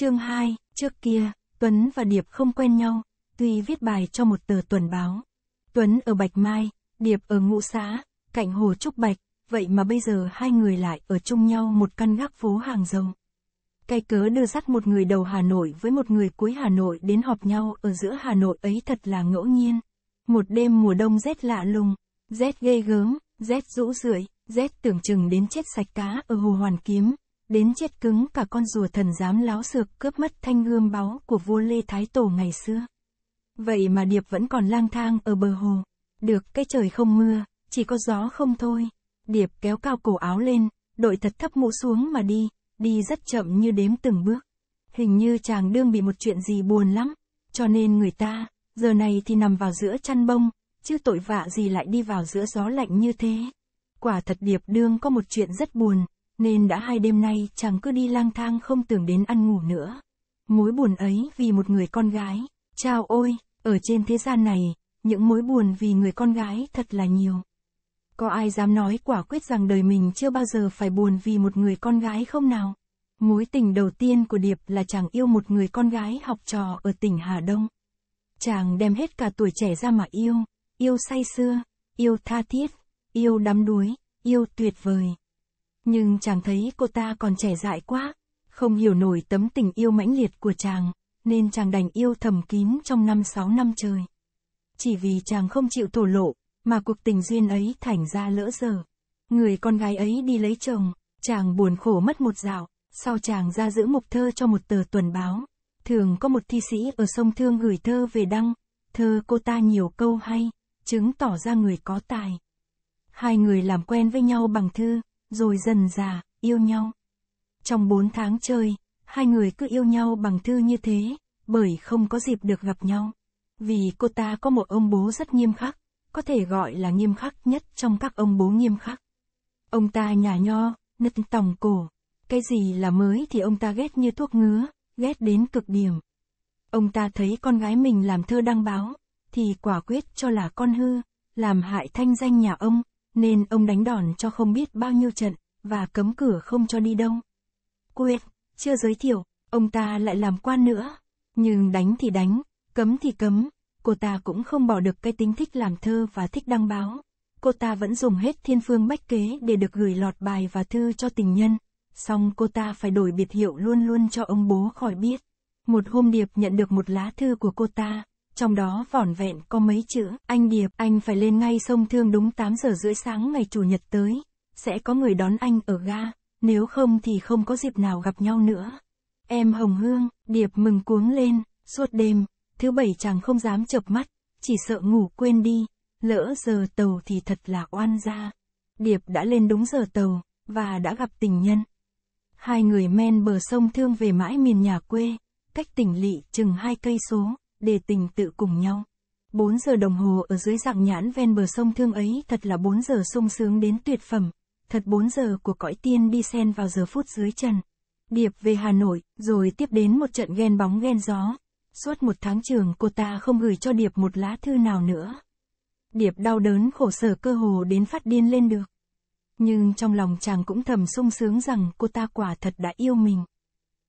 Chương 2, trước kia, Tuấn và Điệp không quen nhau, tuy viết bài cho một tờ tuần báo. Tuấn ở Bạch Mai, Điệp ở Ngũ Xã, cạnh Hồ Trúc Bạch, vậy mà bây giờ hai người lại ở chung nhau một căn gác phố hàng rồng. Cái cớ đưa dắt một người đầu Hà Nội với một người cuối Hà Nội đến họp nhau ở giữa Hà Nội ấy thật là ngẫu nhiên. Một đêm mùa đông rét lạ lùng, rét ghê gớm, rét rũ rượi, rét tưởng chừng đến chết sạch cá ở Hồ Hoàn Kiếm, đến chết cứng cả con rùa thần dám láo sược cướp mất thanh gươm báu của vua Lê Thái Tổ ngày xưa. Vậy mà Điệp vẫn còn lang thang ở bờ hồ. Được cái trời không mưa, chỉ có gió không thôi. Điệp kéo cao cổ áo lên, đội thật thấp mũ xuống mà đi, đi rất chậm như đếm từng bước. Hình như chàng đương bị một chuyện gì buồn lắm, cho nên người ta, giờ này thì nằm vào giữa chăn bông, chứ tội vạ gì lại đi vào giữa gió lạnh như thế. Quả thật Điệp đương có một chuyện rất buồn, nên đã hai đêm nay chàng cứ đi lang thang không tưởng đến ăn ngủ nữa. Mối buồn ấy vì một người con gái, chao ôi, ở trên thế gian này, những mối buồn vì người con gái thật là nhiều. Có ai dám nói quả quyết rằng đời mình chưa bao giờ phải buồn vì một người con gái không nào? Mối tình đầu tiên của Điệp là chàng yêu một người con gái học trò ở tỉnh Hà Đông. Chàng đem hết cả tuổi trẻ ra mà yêu, yêu say sưa, yêu tha thiết, yêu đắm đuối, yêu tuyệt vời. Nhưng chàng thấy cô ta còn trẻ dại quá, không hiểu nổi tấm tình yêu mãnh liệt của chàng, nên chàng đành yêu thầm kín trong năm sáu năm trời. Chỉ vì chàng không chịu thổ lộ, mà cuộc tình duyên ấy thành ra lỡ giờ. Người con gái ấy đi lấy chồng, chàng buồn khổ mất một dạo, sau chàng ra giữ mục thơ cho một tờ tuần báo. Thường có một thi sĩ ở sông Thương gửi thơ về đăng, thơ cô ta nhiều câu hay, chứng tỏ ra người có tài. Hai người làm quen với nhau bằng thư, rồi dần già, yêu nhau. Trong 4 tháng chơi, hai người cứ yêu nhau bằng thư như thế, bởi không có dịp được gặp nhau. Vì cô ta có một ông bố rất nghiêm khắc, có thể gọi là nghiêm khắc nhất trong các ông bố nghiêm khắc. Ông ta nhà nho, nứt tòng cổ, cái gì là mới thì ông ta ghét như thuốc ngứa, ghét đến cực điểm. Ông ta thấy con gái mình làm thơ đăng báo, thì quả quyết cho là con hư, làm hại thanh danh nhà ông, nên ông đánh đòn cho không biết bao nhiêu trận, và cấm cửa không cho đi đâu. Quên, chưa giới thiệu, ông ta lại làm quan nữa. Nhưng đánh thì đánh, cấm thì cấm, cô ta cũng không bỏ được cái tính thích làm thơ và thích đăng báo. Cô ta vẫn dùng hết thiên phương bách kế để được gửi lọt bài và thư cho tình nhân. Xong cô ta phải đổi biệt hiệu luôn luôn cho ông bố khỏi biết. Một hôm Điệp nhận được một lá thư của cô ta, trong đó vỏn vẹn có mấy chữ, anh Điệp, anh phải lên ngay sông Thương đúng 8 giờ rưỡi sáng ngày Chủ nhật tới, sẽ có người đón anh ở ga, nếu không thì không có dịp nào gặp nhau nữa. Em Hồng Hương, Điệp mừng cuống lên, suốt đêm, thứ bảy chàng không dám chợp mắt, chỉ sợ ngủ quên đi, lỡ giờ tàu thì thật là oan gia. Điệp đã lên đúng giờ tàu, và đã gặp tình nhân. Hai người men bờ sông thương về mãi miền nhà quê, cách tỉnh lỵ chừng hai cây số để tình tự cùng nhau. 4 giờ đồng hồ ở dưới dạng nhãn ven bờ sông Thương ấy thật là 4 giờ sung sướng đến tuyệt phẩm, thật 4 giờ của cõi tiên đi sen vào giờ phút dưới trần. Điệp về Hà Nội, rồi tiếp đến một trận ghen bóng ghen gió. Suốt một tháng trường cô ta không gửi cho Điệp một lá thư nào nữa. Điệp đau đớn khổ sở cơ hồ đến phát điên lên được. Nhưng trong lòng chàng cũng thầm sung sướng rằng cô ta quả thật đã yêu mình.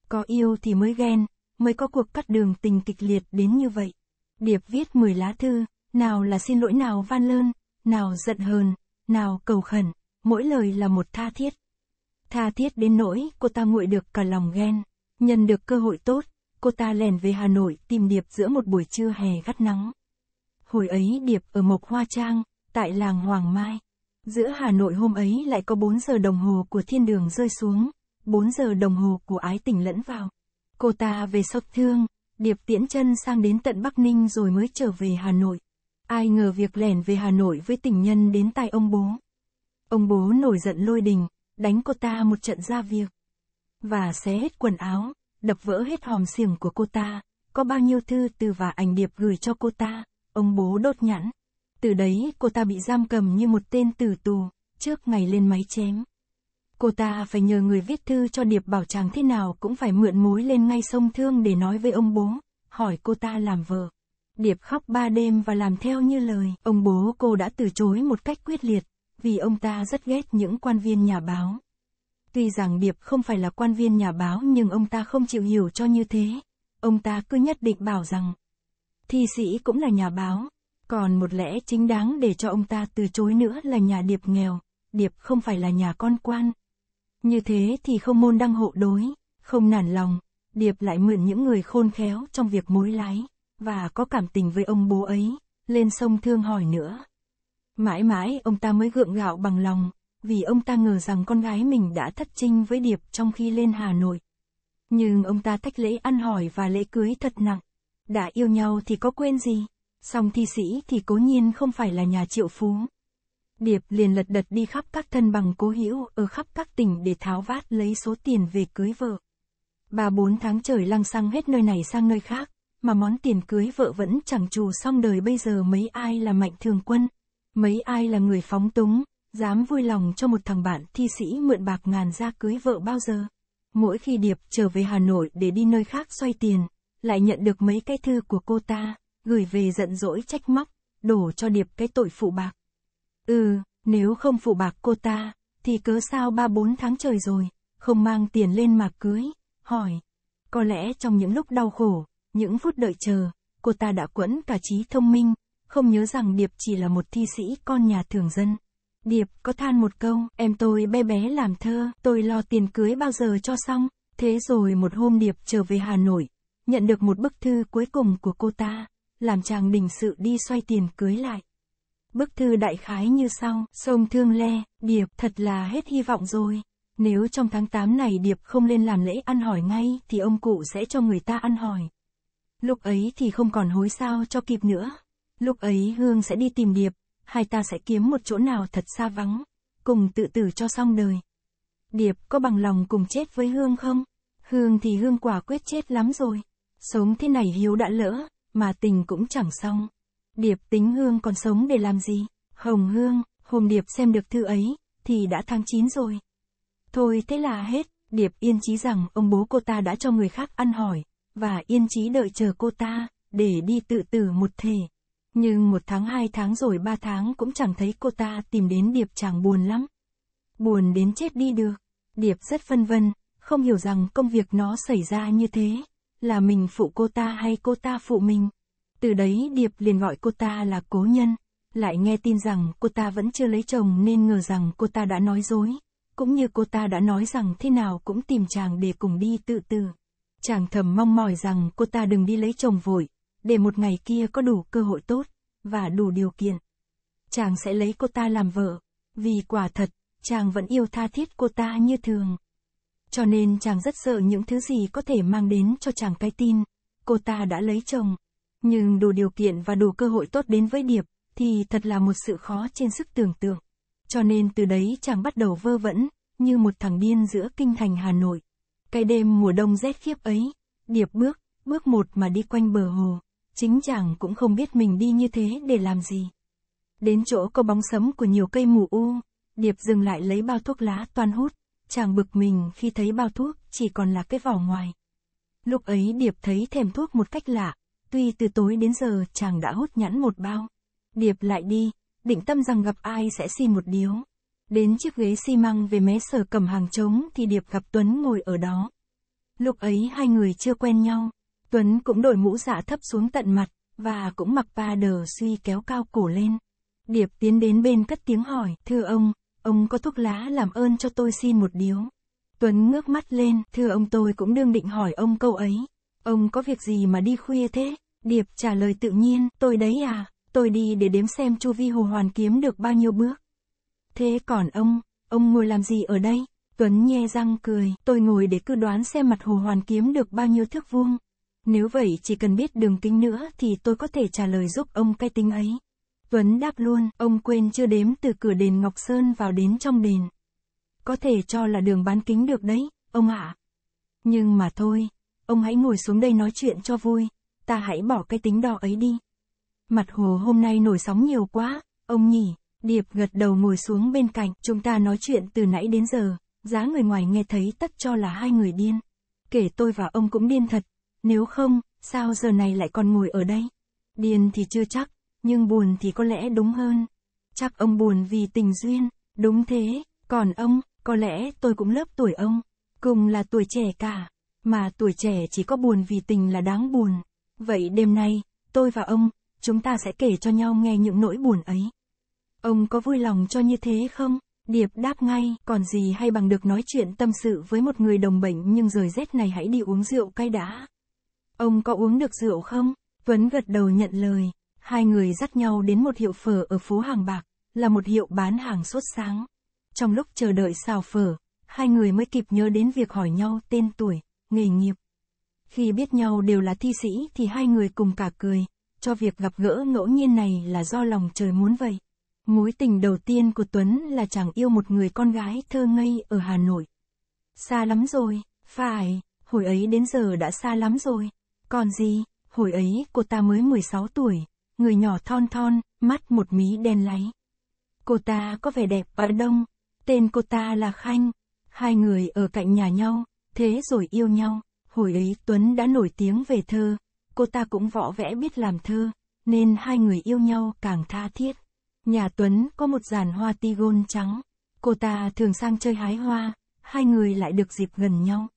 Có yêu thì mới ghen, mới có cuộc cắt đường tình kịch liệt đến như vậy. Điệp viết 10 lá thư, nào là xin lỗi nào van lơn, nào giận hờn, nào cầu khẩn, mỗi lời là một tha thiết. Tha thiết đến nỗi cô ta nguội được cả lòng ghen, nhân được cơ hội tốt, cô ta lèn về Hà Nội tìm Điệp giữa một buổi trưa hè gắt nắng. Hồi ấy Điệp ở Mộc Hoa Trang, tại làng Hoàng Mai. Giữa Hà Nội hôm ấy lại có 4 giờ đồng hồ của thiên đường rơi xuống, 4 giờ đồng hồ của ái tình lẫn vào. Cô ta về sốc thương, Điệp tiễn chân sang đến tận Bắc Ninh rồi mới trở về Hà Nội. Ai ngờ việc lẻn về Hà Nội với tình nhân đến tai ông bố. Ông bố nổi giận lôi đình, đánh cô ta một trận ra việc. Và xé hết quần áo, đập vỡ hết hòm xiềng của cô ta. Có bao nhiêu thư từ và ảnh điệp gửi cho cô ta, ông bố đốt nhãn. Từ đấy cô ta bị giam cầm như một tên tử tù, trước ngày lên máy chém cô ta phải nhờ người viết thư cho Điệp bảo chàng thế nào cũng phải mượn mối lên ngay sông Thương để nói với ông bố, hỏi cô ta làm vợ. Điệp khóc ba đêm và làm theo như lời, ông bố cô đã từ chối một cách quyết liệt, vì ông ta rất ghét những quan viên nhà báo. Tuy rằng Điệp không phải là quan viên nhà báo nhưng ông ta không chịu hiểu cho như thế. Ông ta cứ nhất định bảo rằng, thi sĩ cũng là nhà báo, còn một lẽ chính đáng để cho ông ta từ chối nữa là nhà Điệp nghèo, Điệp không phải là nhà con quan, như thế thì không môn đăng hộ đối, không nản lòng, Điệp lại mượn những người khôn khéo trong việc mối lái, và có cảm tình với ông bố ấy, lên sông thương hỏi nữa. Mãi mãi ông ta mới gượng gạo bằng lòng, vì ông ta ngờ rằng con gái mình đã thất trinh với Điệp trong khi lên Hà Nội. Nhưng ông ta thách lễ ăn hỏi và lễ cưới thật nặng. Đã yêu nhau thì có quên gì? Song thi sĩ thì cố nhiên không phải là nhà triệu phú. Điệp liền lật đật đi khắp các thân bằng cố hữu ở khắp các tỉnh để tháo vát lấy số tiền về cưới vợ. Bà bốn tháng trời lăng xăng hết nơi này sang nơi khác, mà món tiền cưới vợ vẫn chẳng trù xong đời bây giờ mấy ai là mạnh thường quân, mấy ai là người phóng túng, dám vui lòng cho một thằng bạn thi sĩ mượn bạc ngàn ra cưới vợ bao giờ. Mỗi khi Điệp trở về Hà Nội để đi nơi khác xoay tiền, lại nhận được mấy cái thư của cô ta, gửi về giận dỗi trách móc, đổ cho Điệp cái tội phụ bạc. Ừ, nếu không phụ bạc cô ta, thì cớ sao ba bốn tháng trời rồi, không mang tiền lên mà cưới, hỏi. Có lẽ trong những lúc đau khổ, những phút đợi chờ, cô ta đã quẫn cả trí thông minh, không nhớ rằng Điệp chỉ là một thi sĩ con nhà thường dân. Điệp có than một câu, em tôi bé bé làm thơ, tôi lo tiền cưới bao giờ cho xong. Thế rồi một hôm Điệp trở về Hà Nội, nhận được một bức thư cuối cùng của cô ta, làm chàng đình sự đi xoay tiền cưới lại. Bức thư đại khái như sau, sông Thương Le, Điệp, thật là hết hy vọng rồi. Nếu trong tháng 8 này Điệp không lên làm lễ ăn hỏi ngay thì ông cụ sẽ cho người ta ăn hỏi. Lúc ấy thì không còn hối sao cho kịp nữa. Lúc ấy Hương sẽ đi tìm Điệp, hai ta sẽ kiếm một chỗ nào thật xa vắng, cùng tự tử cho xong đời. Điệp có bằng lòng cùng chết với Hương không? Hương thì Hương quả quyết chết lắm rồi. Sống thế này Hiếu đã lỡ, mà tình cũng chẳng xong. Điệp tính hương còn sống để làm gì? Hồng hương, hôm Điệp xem được thư ấy, thì đã tháng 9 rồi. Thôi thế là hết, Điệp yên chí rằng ông bố cô ta đã cho người khác ăn hỏi, và yên chí đợi chờ cô ta, để đi tự tử một thể. Nhưng một tháng hai tháng rồi ba tháng cũng chẳng thấy cô ta tìm đến Điệp chẳng buồn lắm. Buồn đến chết đi được. Điệp rất phân vân, không hiểu rằng công việc nó xảy ra như thế, là mình phụ cô ta hay cô ta phụ mình. Từ đấy Điệp liền gọi cô ta là cố nhân, lại nghe tin rằng cô ta vẫn chưa lấy chồng nên ngờ rằng cô ta đã nói dối, cũng như cô ta đã nói rằng thế nào cũng tìm chàng để cùng đi tự tử. Chàng thầm mong mỏi rằng cô ta đừng đi lấy chồng vội, để một ngày kia có đủ cơ hội tốt, và đủ điều kiện. Chàng sẽ lấy cô ta làm vợ, vì quả thật, chàng vẫn yêu tha thiết cô ta như thường. Cho nên chàng rất sợ những thứ gì có thể mang đến cho chàng cái tin, cô ta đã lấy chồng. Nhưng đủ điều kiện và đủ cơ hội tốt đến với Điệp, thì thật là một sự khó trên sức tưởng tượng. Cho nên từ đấy chàng bắt đầu vơ vẩn, như một thằng điên giữa kinh thành Hà Nội. Cái đêm mùa đông rét khiếp ấy, Điệp bước, bước một mà đi quanh bờ hồ. Chính chàng cũng không biết mình đi như thế để làm gì. Đến chỗ có bóng sấm của nhiều cây mù u, Điệp dừng lại lấy bao thuốc lá toan hút. Chàng bực mình khi thấy bao thuốc chỉ còn là cái vỏ ngoài. Lúc ấy Điệp thấy thèm thuốc một cách lạ, tuy từ tối đến giờ chàng đã hút nhãn một bao. Điệp lại đi, định tâm rằng gặp ai sẽ xin một điếu. Đến chiếc ghế xi măng về mé sở cầm hàng trống thì Điệp gặp Tuấn ngồi ở đó. Lúc ấy hai người chưa quen nhau, Tuấn cũng đổi mũ giả dạ thấp xuống tận mặt, và cũng mặc ba đờ suy kéo cao cổ lên. Điệp tiến đến bên cất tiếng hỏi, thưa ông, ông có thuốc lá làm ơn cho tôi xin một điếu. Tuấn ngước mắt lên, thưa ông tôi cũng đương định hỏi ông câu ấy. Ông có việc gì mà đi khuya thế? Điệp trả lời tự nhiên, tôi đấy à, tôi đi để đếm xem chu vi hồ hoàn kiếm được bao nhiêu bước. Thế còn ông, ông ngồi làm gì ở đây? Tuấn nhe răng cười, tôi ngồi để cứ đoán xem mặt hồ hoàn kiếm được bao nhiêu thước vuông. Nếu vậy chỉ cần biết đường kính nữa thì tôi có thể trả lời giúp ông cái tính ấy. Tuấn đáp luôn, ông quên chưa đếm từ cửa đền Ngọc Sơn vào đến trong đền. Có thể cho là đường bán kính được đấy, ông ạ. À. Nhưng mà thôi, Ông hãy ngồi xuống đây nói chuyện cho vui, ta hãy bỏ cái tính đỏ ấy đi. Mặt hồ hôm nay nổi sóng nhiều quá, ông nhỉ, Điệp gật đầu ngồi xuống bên cạnh, chúng ta nói chuyện từ nãy đến giờ, giá người ngoài nghe thấy tất cho là hai người điên. Kể tôi và ông cũng điên thật, nếu không, sao giờ này lại còn ngồi ở đây? Điên thì chưa chắc, nhưng buồn thì có lẽ đúng hơn. Chắc ông buồn vì tình duyên, đúng thế, còn ông, có lẽ tôi cũng lớp tuổi ông, cùng là tuổi trẻ cả mà tuổi trẻ chỉ có buồn vì tình là đáng buồn. Vậy đêm nay, tôi và ông, chúng ta sẽ kể cho nhau nghe những nỗi buồn ấy. Ông có vui lòng cho như thế không? Điệp đáp ngay, còn gì hay bằng được nói chuyện tâm sự với một người đồng bệnh nhưng rời rét này hãy đi uống rượu cay đã. Ông có uống được rượu không? Tuấn gật đầu nhận lời, hai người dắt nhau đến một hiệu phở ở phố Hàng Bạc, là một hiệu bán hàng sốt sáng. Trong lúc chờ đợi xào phở, hai người mới kịp nhớ đến việc hỏi nhau tên tuổi nghề nghiệp. Khi biết nhau đều là thi sĩ thì hai người cùng cả cười, cho việc gặp gỡ ngẫu nhiên này là do lòng trời muốn vậy. Mối tình đầu tiên của Tuấn là chàng yêu một người con gái thơ ngây ở Hà Nội. Xa lắm rồi, phải, hồi ấy đến giờ đã xa lắm rồi. Còn gì, hồi ấy cô ta mới 16 tuổi, người nhỏ thon thon, mắt một mí đen láy. Cô ta có vẻ đẹp và đông, tên cô ta là Khanh. Hai người ở cạnh nhà nhau, Thế rồi yêu nhau, hồi ấy Tuấn đã nổi tiếng về thơ, cô ta cũng võ vẽ biết làm thơ, nên hai người yêu nhau càng tha thiết. Nhà Tuấn có một giàn hoa ti gôn trắng, cô ta thường sang chơi hái hoa, hai người lại được dịp gần nhau.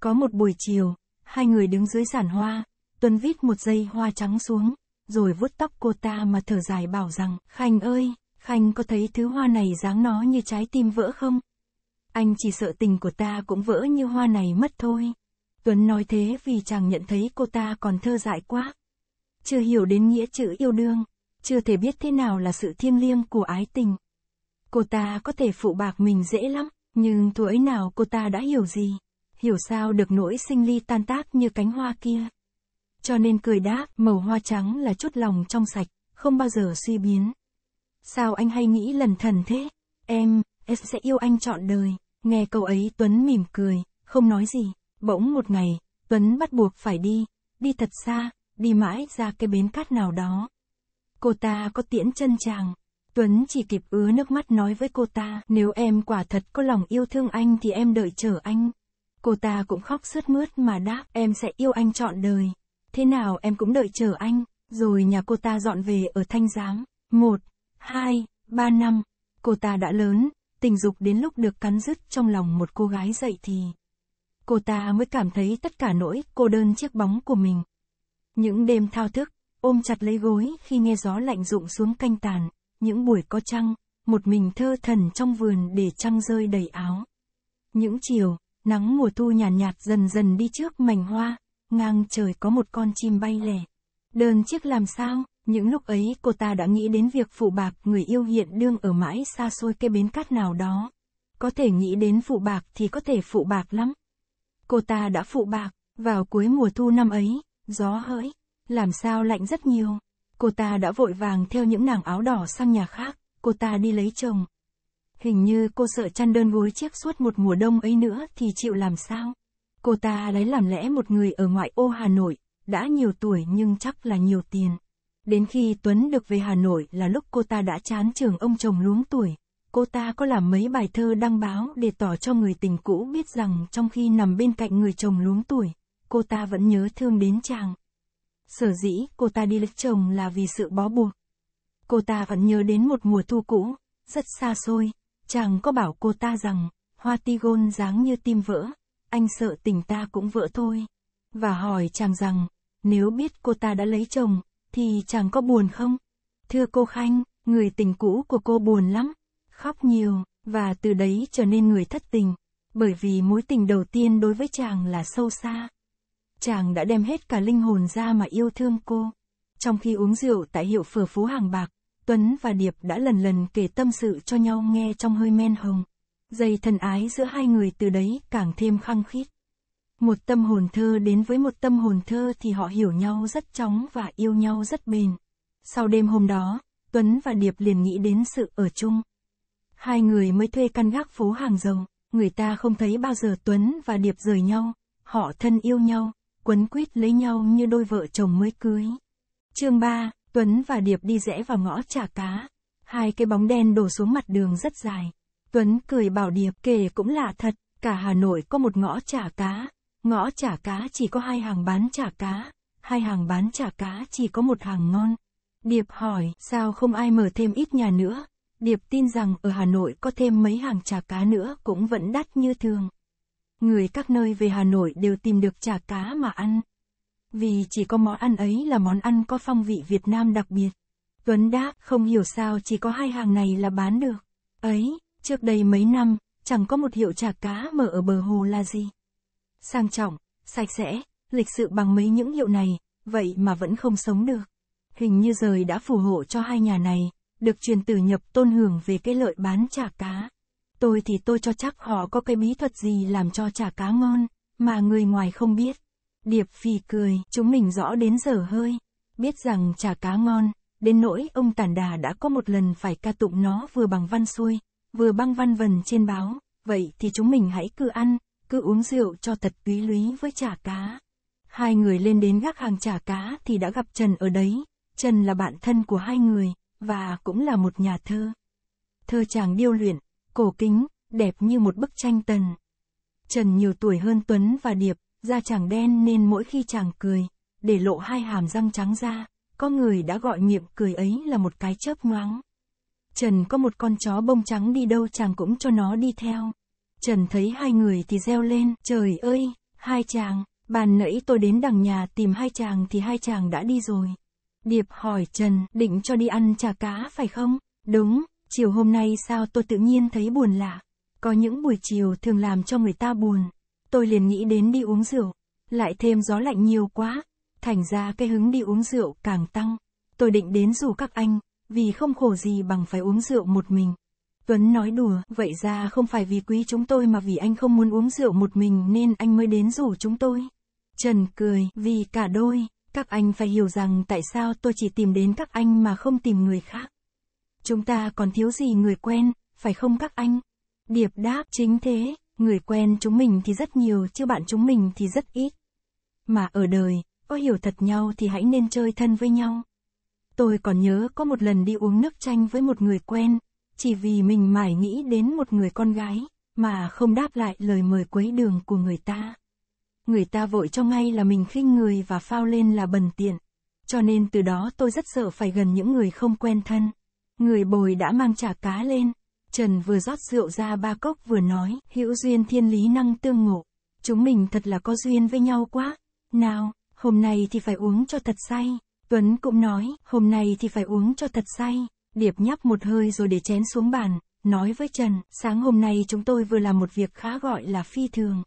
Có một buổi chiều, hai người đứng dưới giàn hoa, Tuấn vít một dây hoa trắng xuống, rồi vuốt tóc cô ta mà thở dài bảo rằng, Khanh ơi, Khanh có thấy thứ hoa này dáng nó như trái tim vỡ không? Anh chỉ sợ tình của ta cũng vỡ như hoa này mất thôi. Tuấn nói thế vì chàng nhận thấy cô ta còn thơ dại quá. Chưa hiểu đến nghĩa chữ yêu đương, chưa thể biết thế nào là sự thiêng liêng của ái tình. Cô ta có thể phụ bạc mình dễ lắm, nhưng tuổi nào cô ta đã hiểu gì? Hiểu sao được nỗi sinh ly tan tác như cánh hoa kia? Cho nên cười đáp, màu hoa trắng là chút lòng trong sạch, không bao giờ suy biến. Sao anh hay nghĩ lần thần thế? Em, em sẽ yêu anh trọn đời. Nghe câu ấy Tuấn mỉm cười, không nói gì. Bỗng một ngày, Tuấn bắt buộc phải đi, đi thật xa, đi mãi ra cái bến cát nào đó. Cô ta có tiễn chân chàng. Tuấn chỉ kịp ứa nước mắt nói với cô ta, nếu em quả thật có lòng yêu thương anh thì em đợi chờ anh. Cô ta cũng khóc sướt mướt mà đáp, em sẽ yêu anh trọn đời. Thế nào em cũng đợi chờ anh, rồi nhà cô ta dọn về ở Thanh giáng. Một, hai, ba năm, cô ta đã lớn, tình dục đến lúc được cắn dứt trong lòng một cô gái dậy thì cô ta mới cảm thấy tất cả nỗi cô đơn chiếc bóng của mình. Những đêm thao thức, ôm chặt lấy gối khi nghe gió lạnh rụng xuống canh tàn, những buổi có trăng, một mình thơ thần trong vườn để trăng rơi đầy áo. Những chiều, nắng mùa thu nhàn nhạt, nhạt dần dần đi trước mảnh hoa, ngang trời có một con chim bay lẻ. Đơn chiếc làm sao? Những lúc ấy cô ta đã nghĩ đến việc phụ bạc người yêu hiện đương ở mãi xa xôi cái bến cát nào đó. Có thể nghĩ đến phụ bạc thì có thể phụ bạc lắm. Cô ta đã phụ bạc, vào cuối mùa thu năm ấy, gió hỡi, làm sao lạnh rất nhiều. Cô ta đã vội vàng theo những nàng áo đỏ sang nhà khác, cô ta đi lấy chồng. Hình như cô sợ chăn đơn gối chiếc suốt một mùa đông ấy nữa thì chịu làm sao. Cô ta lấy làm lẽ một người ở ngoại ô Hà Nội, đã nhiều tuổi nhưng chắc là nhiều tiền. Đến khi Tuấn được về Hà Nội là lúc cô ta đã chán trường ông chồng luống tuổi. Cô ta có làm mấy bài thơ đăng báo để tỏ cho người tình cũ biết rằng trong khi nằm bên cạnh người chồng luống tuổi, cô ta vẫn nhớ thương đến chàng. Sở dĩ cô ta đi lấy chồng là vì sự bó buộc. Cô ta vẫn nhớ đến một mùa thu cũ, rất xa xôi, chàng có bảo cô ta rằng, hoa ti gôn dáng như tim vỡ, anh sợ tình ta cũng vỡ thôi. Và hỏi chàng rằng, nếu biết cô ta đã lấy chồng, thì chàng có buồn không? Thưa cô Khanh, người tình cũ của cô buồn lắm, khóc nhiều, và từ đấy trở nên người thất tình, bởi vì mối tình đầu tiên đối với chàng là sâu xa. Chàng đã đem hết cả linh hồn ra mà yêu thương cô. Trong khi uống rượu tại hiệu phở phố Hàng Bạc, Tuấn và Điệp đã lần lần kể tâm sự cho nhau nghe trong hơi men hồng. Dây thân ái giữa hai người từ đấy càng thêm khăng khít. Một tâm hồn thơ đến với một tâm hồn thơ thì họ hiểu nhau rất chóng và yêu nhau rất bền. Sau đêm hôm đó, Tuấn và Điệp liền nghĩ đến sự ở chung. Hai người mới thuê căn gác phố hàng rồng, người ta không thấy bao giờ Tuấn và Điệp rời nhau, họ thân yêu nhau, quấn quýt lấy nhau như đôi vợ chồng mới cưới. Chương 3, Tuấn và Điệp đi rẽ vào ngõ chả cá. Hai cái bóng đen đổ xuống mặt đường rất dài. Tuấn cười bảo Điệp kể cũng lạ thật, cả Hà Nội có một ngõ chả cá, Ngõ chả cá chỉ có hai hàng bán chả cá, hai hàng bán chả cá chỉ có một hàng ngon. Điệp hỏi, sao không ai mở thêm ít nhà nữa? Điệp tin rằng ở Hà Nội có thêm mấy hàng chả cá nữa cũng vẫn đắt như thường. Người các nơi về Hà Nội đều tìm được chả cá mà ăn. Vì chỉ có món ăn ấy là món ăn có phong vị Việt Nam đặc biệt. Tuấn đáp, không hiểu sao chỉ có hai hàng này là bán được. Ấy, trước đây mấy năm, chẳng có một hiệu chả cá mở ở bờ hồ là gì sang trọng, sạch sẽ, lịch sự bằng mấy những hiệu này, vậy mà vẫn không sống được. Hình như rời đã phù hộ cho hai nhà này, được truyền từ nhập tôn hưởng về cái lợi bán chả cá. Tôi thì tôi cho chắc họ có cái bí thuật gì làm cho chả cá ngon, mà người ngoài không biết. Điệp phì cười, chúng mình rõ đến giờ hơi, biết rằng chả cá ngon, đến nỗi ông Tản Đà đã có một lần phải ca tụng nó vừa bằng văn xuôi, vừa băng văn vần trên báo, vậy thì chúng mình hãy cứ ăn, cứ uống rượu cho thật túy lúy với chả cá. Hai người lên đến gác hàng chả cá thì đã gặp Trần ở đấy. Trần là bạn thân của hai người, và cũng là một nhà thơ. Thơ chàng điêu luyện, cổ kính, đẹp như một bức tranh tần. Trần nhiều tuổi hơn Tuấn và Điệp, da chàng đen nên mỗi khi chàng cười, để lộ hai hàm răng trắng ra, có người đã gọi miệng cười ấy là một cái chớp ngoáng. Trần có một con chó bông trắng đi đâu chàng cũng cho nó đi theo. Trần thấy hai người thì reo lên, trời ơi, hai chàng, bàn nãy tôi đến đằng nhà tìm hai chàng thì hai chàng đã đi rồi. Điệp hỏi Trần, định cho đi ăn chả cá phải không? Đúng, chiều hôm nay sao tôi tự nhiên thấy buồn lạ. Có những buổi chiều thường làm cho người ta buồn. Tôi liền nghĩ đến đi uống rượu. Lại thêm gió lạnh nhiều quá. Thành ra cái hứng đi uống rượu càng tăng. Tôi định đến rủ các anh, vì không khổ gì bằng phải uống rượu một mình. Tuấn nói đùa, vậy ra không phải vì quý chúng tôi mà vì anh không muốn uống rượu một mình nên anh mới đến rủ chúng tôi. Trần cười, vì cả đôi, các anh phải hiểu rằng tại sao tôi chỉ tìm đến các anh mà không tìm người khác. Chúng ta còn thiếu gì người quen, phải không các anh? Điệp đáp chính thế, người quen chúng mình thì rất nhiều chứ bạn chúng mình thì rất ít. Mà ở đời, có hiểu thật nhau thì hãy nên chơi thân với nhau. Tôi còn nhớ có một lần đi uống nước chanh với một người quen, chỉ vì mình mải nghĩ đến một người con gái, mà không đáp lại lời mời quấy đường của người ta. Người ta vội cho ngay là mình khinh người và phao lên là bần tiện. Cho nên từ đó tôi rất sợ phải gần những người không quen thân. Người bồi đã mang chả cá lên. Trần vừa rót rượu ra ba cốc vừa nói, hữu duyên thiên lý năng tương ngộ. Chúng mình thật là có duyên với nhau quá. Nào, hôm nay thì phải uống cho thật say. Tuấn cũng nói, hôm nay thì phải uống cho thật say. Điệp nhấp một hơi rồi để chén xuống bàn, nói với Trần, sáng hôm nay chúng tôi vừa làm một việc khá gọi là phi thường.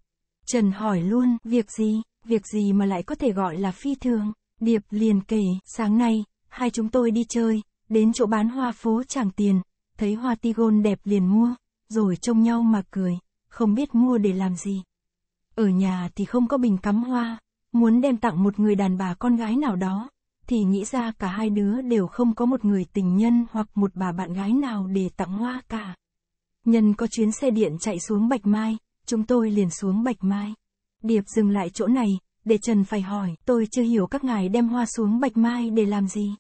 Trần hỏi luôn, việc gì, việc gì mà lại có thể gọi là phi thường? Điệp liền kể, sáng nay, hai chúng tôi đi chơi, đến chỗ bán hoa phố Tràng Tiền, thấy hoa tigon đẹp liền mua, rồi trông nhau mà cười, không biết mua để làm gì. Ở nhà thì không có bình cắm hoa, muốn đem tặng một người đàn bà con gái nào đó, thì nghĩ ra cả hai đứa đều không có một người tình nhân hoặc một bà bạn gái nào để tặng hoa cả. Nhân có chuyến xe điện chạy xuống Bạch Mai, chúng tôi liền xuống Bạch Mai. Điệp dừng lại chỗ này, để Trần phải hỏi, tôi chưa hiểu các ngài đem hoa xuống Bạch Mai để làm gì.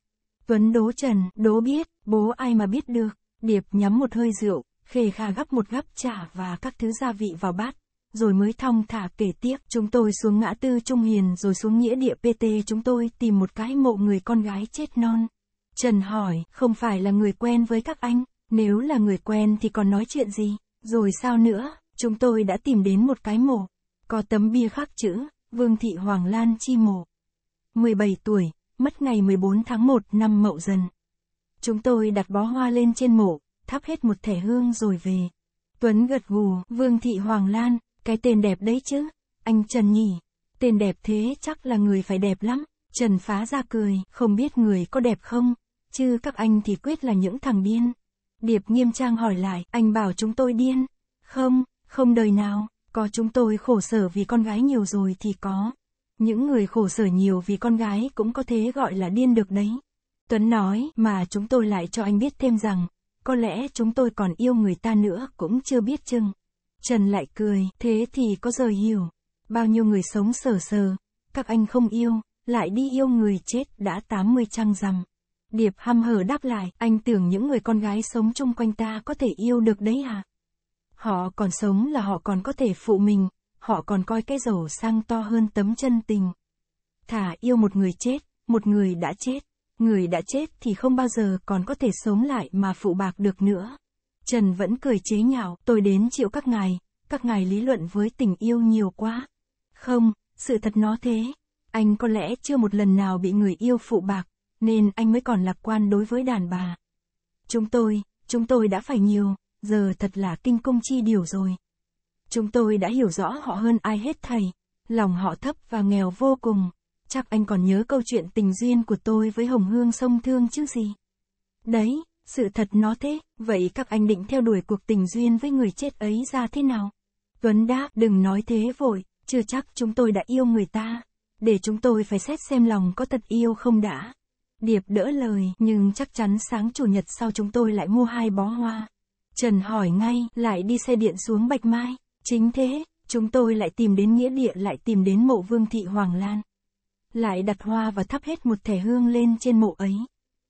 Tuấn đố Trần, đố biết, bố ai mà biết được. Điệp nhắm một hơi rượu, khề khà gắp một gắp chả và các thứ gia vị vào bát, rồi mới thong thả kể tiếp. Chúng tôi xuống ngã tư Trung Hiền rồi xuống nghĩa địa PT chúng tôi tìm một cái mộ người con gái chết non. Trần hỏi, không phải là người quen với các anh, nếu là người quen thì còn nói chuyện gì, rồi sao nữa, chúng tôi đã tìm đến một cái mộ, có tấm bia khắc chữ, Vương Thị Hoàng Lan Chi Mộ. 17 tuổi, mất ngày 14 tháng 1 năm Mậu Dần. Chúng tôi đặt bó hoa lên trên mộ, thắp hết một thẻ hương rồi về. Tuấn gật gù, Vương Thị Hoàng Lan, cái tên đẹp đấy chứ, anh Trần nhỉ, tên đẹp thế chắc là người phải đẹp lắm. Trần phá ra cười, không biết người có đẹp không, chứ các anh thì quyết là những thằng điên. Điệp nghiêm trang hỏi lại, anh bảo chúng tôi điên. Không, không đời nào, có chúng tôi khổ sở vì con gái nhiều rồi thì có. Những người khổ sở nhiều vì con gái cũng có thế gọi là điên được đấy. Tuấn nói, mà chúng tôi lại cho anh biết thêm rằng, có lẽ chúng tôi còn yêu người ta nữa cũng chưa biết chừng. Trần lại cười, thế thì có giờ hiểu. Bao nhiêu người sống sờ sờ, các anh không yêu, lại đi yêu người chết đã 80 trăng rằm. Điệp hăm hở đáp lại, anh tưởng những người con gái sống chung quanh ta có thể yêu được đấy à? Họ còn sống là họ còn có thể phụ mình, họ còn coi cái rổ sang to hơn tấm chân tình. Thả yêu một người chết, một người đã chết, người đã chết thì không bao giờ còn có thể sống lại mà phụ bạc được nữa. Trần vẫn cười chế nhạo, tôi đến chịu các ngài, các ngài lý luận với tình yêu nhiều quá. Không, sự thật nó thế. Anh có lẽ chưa một lần nào bị người yêu phụ bạc, nên anh mới còn lạc quan đối với đàn bà. Chúng tôi, chúng tôi đã phải nhiều, giờ thật là kinh công chi điều rồi. Chúng tôi đã hiểu rõ họ hơn ai hết thầy, lòng họ thấp và nghèo vô cùng. Chắc anh còn nhớ câu chuyện tình duyên của tôi với Hồng Hương sông Thương chứ gì. Đấy, sự thật nó thế, vậy các anh định theo đuổi cuộc tình duyên với người chết ấy ra thế nào? Tuấn đáp, đừng nói thế vội, chưa chắc chúng tôi đã yêu người ta. Để chúng tôi phải xét xem lòng có thật yêu không đã. Điệp đỡ lời, nhưng chắc chắn sáng chủ nhật sau chúng tôi lại mua hai bó hoa. Trần hỏi ngay, lại đi xe điện xuống Bạch Mai. Chính thế, chúng tôi lại tìm đến nghĩa địa lại tìm đến mộ Vương Thị Hoàng Lan. Lại đặt hoa và thắp hết một thẻ hương lên trên mộ ấy.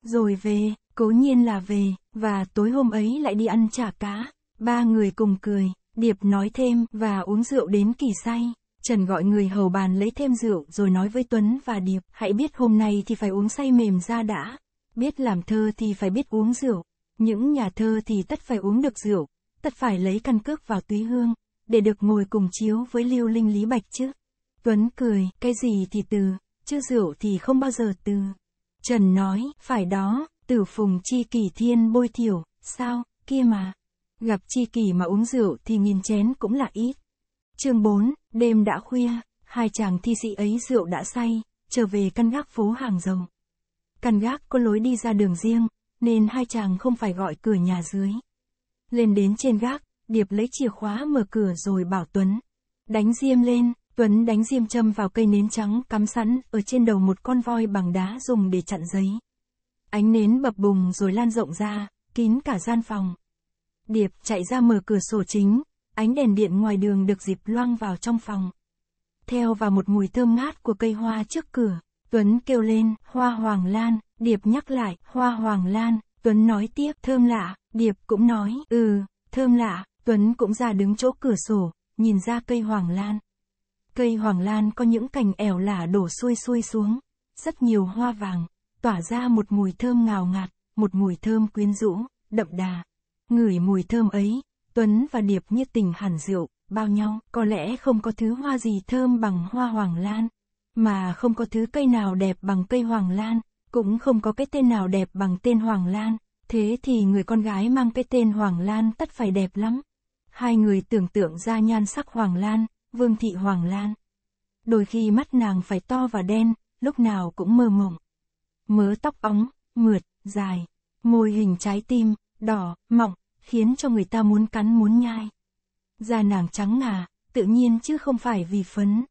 Rồi về, Cố nhiên là về, và tối hôm ấy lại đi ăn chả cá. Ba người cùng cười, Điệp nói thêm và uống rượu đến kỳ say. Trần gọi người hầu bàn lấy thêm rượu rồi nói với Tuấn và Điệp, hãy biết hôm nay thì phải uống say mềm ra đã. Biết làm thơ thì phải biết uống rượu. Những nhà thơ thì tất phải uống được rượu, tất phải lấy căn cước vào túy hương, để được ngồi cùng chiếu với Lưu Linh Lý Bạch chứ. Tuấn cười, cái gì thì từ, chứ rượu thì không bao giờ từ. Trần nói, phải đó, Tử phùng chi kỳ thiên bôi thiểu, sao, kia mà. Gặp chi kỳ mà uống rượu thì nghìn chén cũng là ít. chương 4, đêm đã khuya, hai chàng thi sĩ ấy rượu đã say, trở về căn gác phố hàng rồng Căn gác có lối đi ra đường riêng, nên hai chàng không phải gọi cửa nhà dưới. Lên đến trên gác, Điệp lấy chìa khóa mở cửa rồi bảo Tuấn. Đánh diêm lên, Tuấn đánh diêm châm vào cây nến trắng cắm sẵn ở trên đầu một con voi bằng đá dùng để chặn giấy. Ánh nến bập bùng rồi lan rộng ra, kín cả gian phòng. Điệp chạy ra mở cửa sổ chính, ánh đèn điện ngoài đường được dịp loang vào trong phòng. Theo vào một mùi thơm ngát của cây hoa trước cửa, Tuấn kêu lên, hoa hoàng lan, Điệp nhắc lại, hoa hoàng lan, Tuấn nói tiếp, thơm lạ, Điệp cũng nói, ừ, thơm lạ, Tuấn cũng ra đứng chỗ cửa sổ, nhìn ra cây hoàng lan. Cây hoàng lan có những cành ẻo lả đổ xuôi xuôi xuống, rất nhiều hoa vàng tỏa ra một mùi thơm ngào ngạt, một mùi thơm quyến rũ, đậm đà. Ngửi mùi thơm ấy, Tuấn và Điệp nhiệt tình hẳn rượu, bao nhau, có lẽ không có thứ hoa gì thơm bằng hoa hoàng lan, mà không có thứ cây nào đẹp bằng cây hoàng lan, cũng không có cái tên nào đẹp bằng tên hoàng lan, thế thì người con gái mang cái tên hoàng lan tất phải đẹp lắm. Hai người tưởng tượng ra nhan sắc hoàng lan, vương thị hoàng lan. Đôi khi mắt nàng phải to và đen, lúc nào cũng mơ mộng mớ tóc óng, mượt, dài, môi hình trái tim, đỏ, mọng, khiến cho người ta muốn cắn muốn nhai. Da nàng trắng ngà, tự nhiên chứ không phải vì phấn.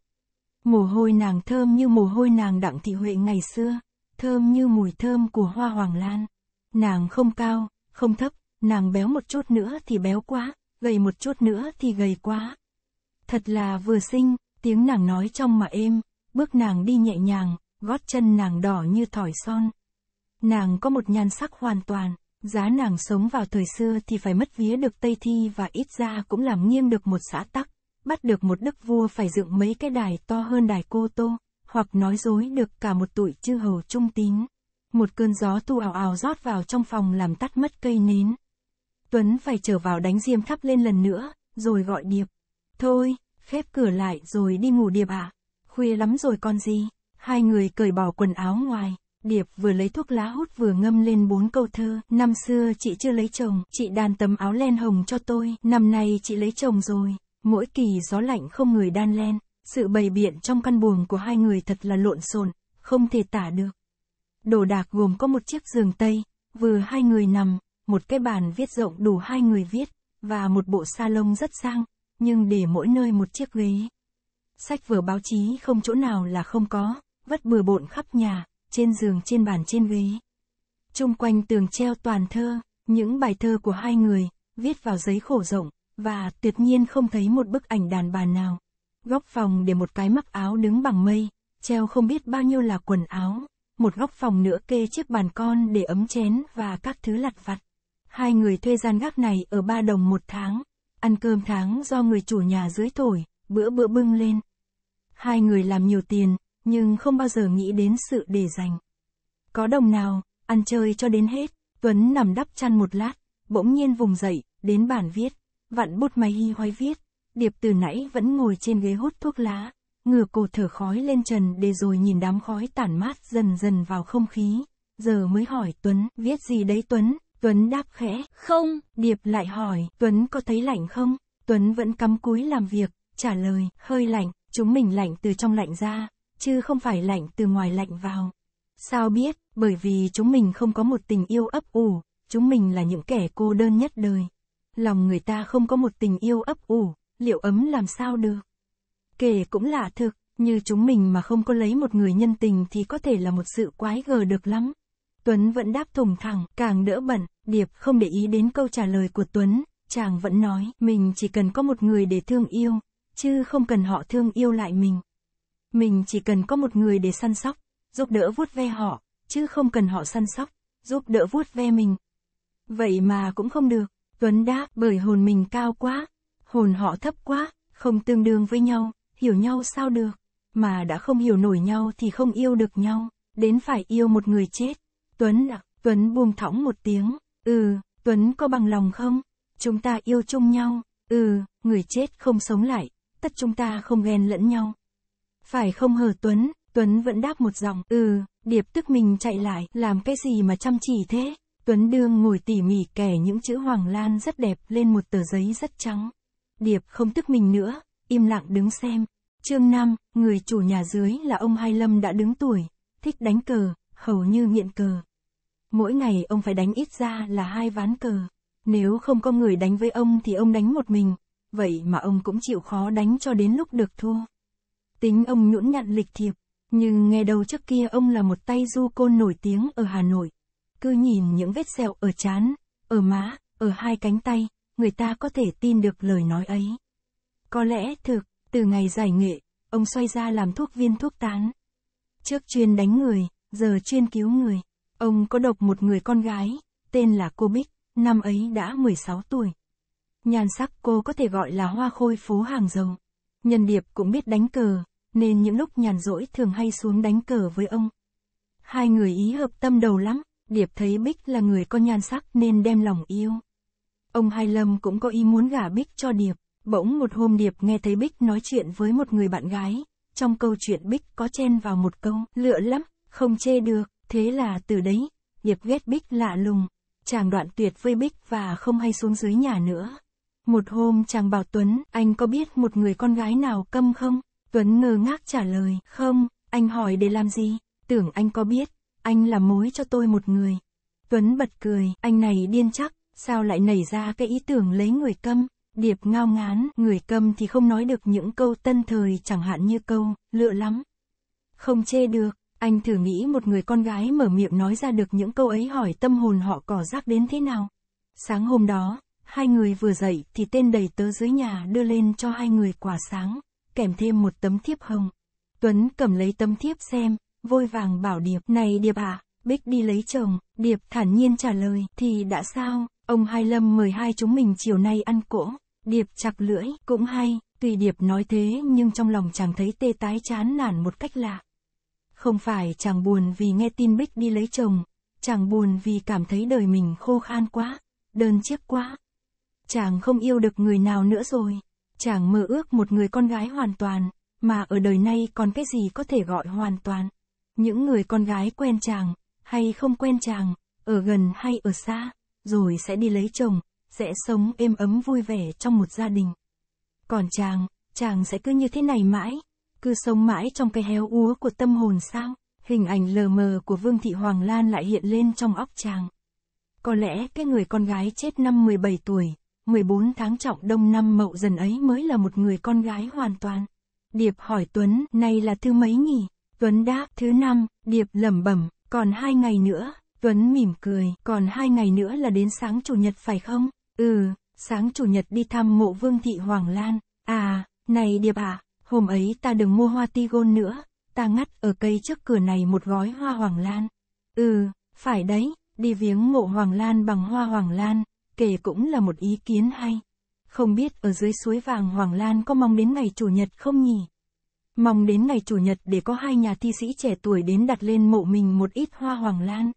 Mồ hôi nàng thơm như mồ hôi nàng đặng thị huệ ngày xưa, thơm như mùi thơm của hoa hoàng lan. Nàng không cao, không thấp, nàng béo một chút nữa thì béo quá, gầy một chút nữa thì gầy quá. Thật là vừa sinh, tiếng nàng nói trong mà êm, bước nàng đi nhẹ nhàng, gót chân nàng đỏ như thỏi son. Nàng có một nhan sắc hoàn toàn, giá nàng sống vào thời xưa thì phải mất vía được Tây Thi và ít ra cũng làm nghiêng được một xã tắc, bắt được một đức vua phải dựng mấy cái đài to hơn đài Cô Tô, hoặc nói dối được cả một tuổi chư hầu trung tín. Một cơn gió tu ảo ảo rót vào trong phòng làm tắt mất cây nến. Tuấn phải trở vào đánh diêm thắp lên lần nữa, rồi gọi Điệp. Thôi, khép cửa lại rồi đi ngủ Điệp ạ. À. Khuya lắm rồi con gì. Hai người cởi bỏ quần áo ngoài. Điệp vừa lấy thuốc lá hút vừa ngâm lên bốn câu thơ. Năm xưa chị chưa lấy chồng, chị đan tấm áo len hồng cho tôi. Năm nay chị lấy chồng rồi. Mỗi kỳ gió lạnh không người đan len. Sự bày biện trong căn buồng của hai người thật là lộn xộn, không thể tả được. Đồ đạc gồm có một chiếc giường tây, vừa hai người nằm, một cái bàn viết rộng đủ hai người viết, và một bộ salon rất sang, nhưng để mỗi nơi một chiếc ghế. Sách vừa báo chí không chỗ nào là không có vất bừa bộn khắp nhà, trên giường trên bàn trên ghế. Trung quanh tường treo toàn thơ, những bài thơ của hai người, viết vào giấy khổ rộng, và tuyệt nhiên không thấy một bức ảnh đàn bà nào. Góc phòng để một cái mắc áo đứng bằng mây, treo không biết bao nhiêu là quần áo. Một góc phòng nữa kê chiếc bàn con để ấm chén và các thứ lặt vặt. Hai người thuê gian gác này ở ba đồng một tháng. Ăn cơm tháng do người chủ nhà dưới thổi, bữa bữa bưng lên. Hai người làm nhiều tiền, nhưng không bao giờ nghĩ đến sự để dành. Có đồng nào, ăn chơi cho đến hết, Tuấn nằm đắp chăn một lát, bỗng nhiên vùng dậy, đến bàn viết, vặn bút máy hi hoái viết, Điệp từ nãy vẫn ngồi trên ghế hút thuốc lá, ngửa cổ thở khói lên trần để rồi nhìn đám khói tản mát dần dần vào không khí, giờ mới hỏi Tuấn, viết gì đấy Tuấn, Tuấn đáp khẽ, không, Điệp lại hỏi, Tuấn có thấy lạnh không? Tuấn vẫn cắm cúi làm việc, trả lời, hơi lạnh, chúng mình lạnh từ trong lạnh ra, chứ không phải lạnh từ ngoài lạnh vào. Sao biết, bởi vì chúng mình không có một tình yêu ấp ủ, chúng mình là những kẻ cô đơn nhất đời. Lòng người ta không có một tình yêu ấp ủ, liệu ấm làm sao được? Kể cũng lạ thực, như chúng mình mà không có lấy một người nhân tình thì có thể là một sự quái gờ được lắm. Tuấn vẫn đáp thùng thẳng, càng đỡ bận Điệp không để ý đến câu trả lời của Tuấn, chàng vẫn nói, mình chỉ cần có một người để thương yêu, chứ không cần họ thương yêu lại mình. Mình chỉ cần có một người để săn sóc, giúp đỡ vuốt ve họ, chứ không cần họ săn sóc, giúp đỡ vuốt ve mình. Vậy mà cũng không được, Tuấn đáp bởi hồn mình cao quá, hồn họ thấp quá, không tương đương với nhau, hiểu nhau sao được, mà đã không hiểu nổi nhau thì không yêu được nhau, đến phải yêu một người chết. Tuấn à, Tuấn buông thõng một tiếng, ừ, Tuấn có bằng lòng không? Chúng ta yêu chung nhau, ừ, người chết không sống lại, tất chúng ta không ghen lẫn nhau. Phải không hờ Tuấn, Tuấn vẫn đáp một giọng, ừ, điệp tức mình chạy lại, làm cái gì mà chăm chỉ thế. Tuấn đương ngồi tỉ mỉ kẻ những chữ hoàng lan rất đẹp lên một tờ giấy rất trắng. Điệp không tức mình nữa, im lặng đứng xem. Chương 5, người chủ nhà dưới là ông Hai Lâm đã đứng tuổi, thích đánh cờ, hầu như nghiện cờ. Mỗi ngày ông phải đánh ít ra là hai ván cờ. Nếu không có người đánh với ông thì ông đánh một mình, vậy mà ông cũng chịu khó đánh cho đến lúc được thua. Tính ông nhũn nhặn lịch thiệp, nhưng nghe đầu trước kia ông là một tay du côn nổi tiếng ở Hà Nội. Cứ nhìn những vết sẹo ở chán ở má, ở hai cánh tay, người ta có thể tin được lời nói ấy. Có lẽ thực, từ ngày giải nghệ, ông xoay ra làm thuốc viên thuốc tán. Trước chuyên đánh người, giờ chuyên cứu người. Ông có độc một người con gái, tên là cô Bích, năm ấy đã 16 tuổi. Nhan sắc cô có thể gọi là hoa khôi phố hàng dầu. Nhân điệp cũng biết đánh cờ, nên những lúc nhàn rỗi thường hay xuống đánh cờ với ông. Hai người ý hợp tâm đầu lắm, Điệp thấy Bích là người có nhan sắc nên đem lòng yêu. Ông Hai Lâm cũng có ý muốn gả Bích cho Điệp, bỗng một hôm Điệp nghe thấy Bích nói chuyện với một người bạn gái, trong câu chuyện Bích có chen vào một câu, lựa lắm, không chê được, thế là từ đấy, Điệp ghét Bích lạ lùng, chàng đoạn tuyệt với Bích và không hay xuống dưới nhà nữa. Một hôm chàng bảo Tuấn, anh có biết một người con gái nào câm không? Tuấn ngơ ngác trả lời, không, anh hỏi để làm gì, tưởng anh có biết, anh làm mối cho tôi một người. Tuấn bật cười, anh này điên chắc, sao lại nảy ra cái ý tưởng lấy người câm. Điệp ngao ngán, người câm thì không nói được những câu tân thời chẳng hạn như câu, lựa lắm. Không chê được, anh thử nghĩ một người con gái mở miệng nói ra được những câu ấy hỏi tâm hồn họ cỏ rác đến thế nào. Sáng hôm đó, hai người vừa dậy thì tên đầy tớ dưới nhà đưa lên cho hai người quả sáng kèm thêm một tấm thiếp hồng. Tuấn cầm lấy tấm thiếp xem, vôi vàng bảo Điệp, này Điệp à, Bích đi lấy chồng, Điệp thản nhiên trả lời, thì đã sao, ông Hai Lâm mời hai chúng mình chiều nay ăn cỗ, Điệp chặt lưỡi, cũng hay, tùy Điệp nói thế nhưng trong lòng chàng thấy tê tái chán nản một cách lạ. Không phải chàng buồn vì nghe tin Bích đi lấy chồng, chàng buồn vì cảm thấy đời mình khô khan quá, đơn chiếc quá. Chàng không yêu được người nào nữa rồi. Chàng mơ ước một người con gái hoàn toàn, mà ở đời nay còn cái gì có thể gọi hoàn toàn. Những người con gái quen chàng, hay không quen chàng, ở gần hay ở xa, rồi sẽ đi lấy chồng, sẽ sống êm ấm vui vẻ trong một gia đình. Còn chàng, chàng sẽ cứ như thế này mãi, cứ sống mãi trong cái héo úa của tâm hồn sao? Hình ảnh lờ mờ của Vương Thị Hoàng Lan lại hiện lên trong óc chàng. Có lẽ cái người con gái chết năm 17 tuổi, 14 tháng trọng đông năm mậu dần ấy mới là một người con gái hoàn toàn. Điệp hỏi Tuấn, nay là thứ mấy nhỉ? Tuấn đáp, thứ năm, Điệp lẩm bẩm, còn hai ngày nữa. Tuấn mỉm cười, còn hai ngày nữa là đến sáng chủ nhật phải không? Ừ, sáng chủ nhật đi thăm mộ vương thị Hoàng Lan. À, này Điệp à, hôm ấy ta đừng mua hoa tigon nữa, ta ngắt ở cây trước cửa này một gói hoa Hoàng Lan. Ừ, phải đấy, đi viếng mộ Hoàng Lan bằng hoa Hoàng Lan, kể cũng là một ý kiến hay. Không biết ở dưới suối vàng Hoàng Lan có mong đến ngày Chủ nhật không nhỉ? Mong đến ngày Chủ nhật để có hai nhà thi sĩ trẻ tuổi đến đặt lên mộ mình một ít hoa Hoàng Lan.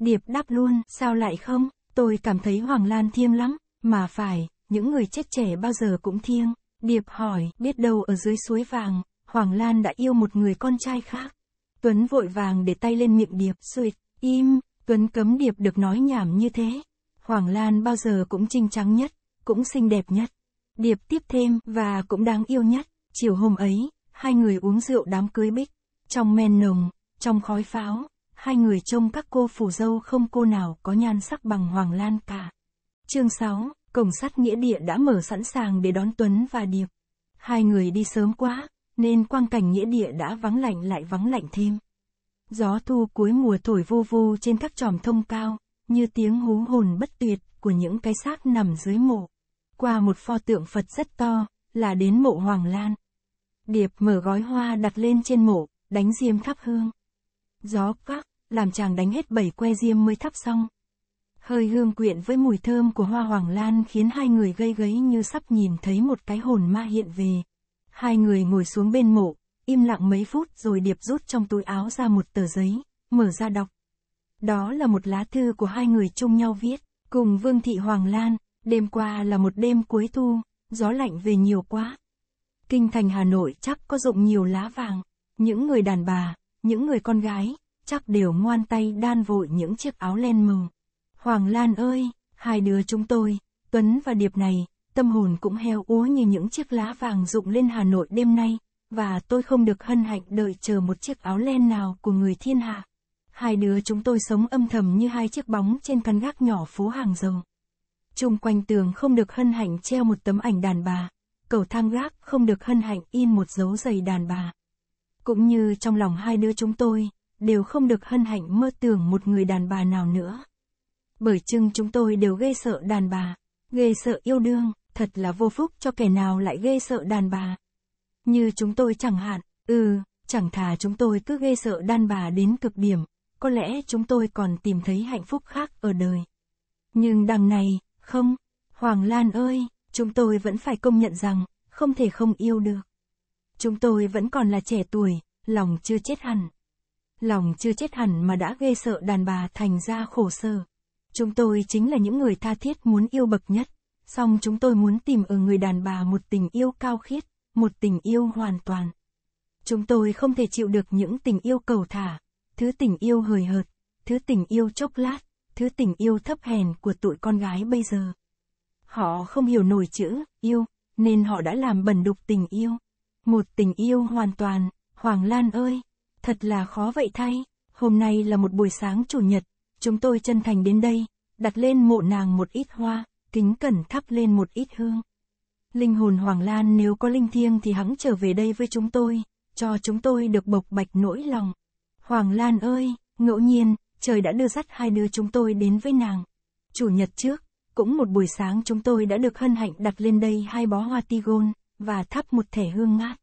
Điệp đáp luôn, sao lại không? Tôi cảm thấy Hoàng Lan thiêng lắm, mà phải, những người chết trẻ bao giờ cũng thiêng. Điệp hỏi, biết đâu ở dưới suối vàng, Hoàng Lan đã yêu một người con trai khác. Tuấn vội vàng để tay lên miệng Điệp, suyệt, im, Tuấn cấm Điệp được nói nhảm như thế. Hoàng Lan bao giờ cũng trinh trắng nhất, cũng xinh đẹp nhất. Điệp tiếp thêm và cũng đáng yêu nhất. Chiều hôm ấy, hai người uống rượu đám cưới bích. Trong men nồng, trong khói pháo, hai người trông các cô phù dâu không cô nào có nhan sắc bằng Hoàng Lan cả. Chương 6, cổng sắt nghĩa địa đã mở sẵn sàng để đón Tuấn và Điệp. Hai người đi sớm quá, nên quang cảnh nghĩa địa đã vắng lạnh lại vắng lạnh thêm. Gió thu cuối mùa thổi vô vô trên các tròm thông cao, như tiếng hú hồn bất tuyệt của những cái xác nằm dưới mộ. Qua một pho tượng Phật rất to, là đến mộ Hoàng Lan. Điệp mở gói hoa đặt lên trên mộ, đánh diêm thắp hương. Gió các, làm chàng đánh hết bảy que diêm mới thắp xong. Hơi hương quyện với mùi thơm của hoa hoàng lan khiến hai người gây gấy như sắp nhìn thấy một cái hồn ma hiện về. Hai người ngồi xuống bên mộ, im lặng mấy phút rồi điệp rút trong túi áo ra một tờ giấy, mở ra đọc. Đó là một lá thư của hai người chung nhau viết, cùng Vương Thị Hoàng Lan, đêm qua là một đêm cuối thu, gió lạnh về nhiều quá. Kinh thành Hà Nội chắc có rộng nhiều lá vàng, những người đàn bà, những người con gái, chắc đều ngoan tay đan vội những chiếc áo len mừng. Hoàng Lan ơi, hai đứa chúng tôi, Tuấn và Điệp này, tâm hồn cũng heo úa như những chiếc lá vàng rụng lên Hà Nội đêm nay, và tôi không được hân hạnh đợi chờ một chiếc áo len nào của người thiên hạ. Hai đứa chúng tôi sống âm thầm như hai chiếc bóng trên căn gác nhỏ phố hàng dầu. Trung quanh tường không được hân hạnh treo một tấm ảnh đàn bà, cầu thang gác không được hân hạnh in một dấu giày đàn bà. Cũng như trong lòng hai đứa chúng tôi, đều không được hân hạnh mơ tưởng một người đàn bà nào nữa. Bởi chưng chúng tôi đều ghê sợ đàn bà, ghê sợ yêu đương, thật là vô phúc cho kẻ nào lại ghê sợ đàn bà. Như chúng tôi chẳng hạn, ừ, chẳng thà chúng tôi cứ ghê sợ đàn bà đến cực điểm, có lẽ chúng tôi còn tìm thấy hạnh phúc khác ở đời. Nhưng đằng này, không, Hoàng Lan ơi, chúng tôi vẫn phải công nhận rằng, không thể không yêu được. Chúng tôi vẫn còn là trẻ tuổi, lòng chưa chết hẳn. Lòng chưa chết hẳn mà đã ghê sợ đàn bà thành ra khổ sở. Chúng tôi chính là những người tha thiết muốn yêu bậc nhất, song chúng tôi muốn tìm ở người đàn bà một tình yêu cao khiết, một tình yêu hoàn toàn. Chúng tôi không thể chịu được những tình yêu cầu thả, thứ tình yêu hời hợt, thứ tình yêu chốc lát, thứ tình yêu thấp hèn của tụi con gái bây giờ. Họ không hiểu nổi chữ yêu, nên họ đã làm bẩn đục tình yêu. Một tình yêu hoàn toàn, Hoàng Lan ơi, thật là khó vậy thay. Hôm nay là một buổi sáng chủ nhật, chúng tôi chân thành đến đây, đặt lên mộ nàng một ít hoa, kính cẩn thắp lên một ít hương. Linh hồn Hoàng Lan nếu có linh thiêng thì hắn trở về đây với chúng tôi, cho chúng tôi được bộc bạch nỗi lòng. Hoàng Lan ơi, ngẫu nhiên, trời đã đưa dắt hai đứa chúng tôi đến với nàng. Chủ nhật trước, cũng một buổi sáng chúng tôi đã được hân hạnh đặt lên đây hai bó hoa tigon, và thắp một thẻ hương ngát.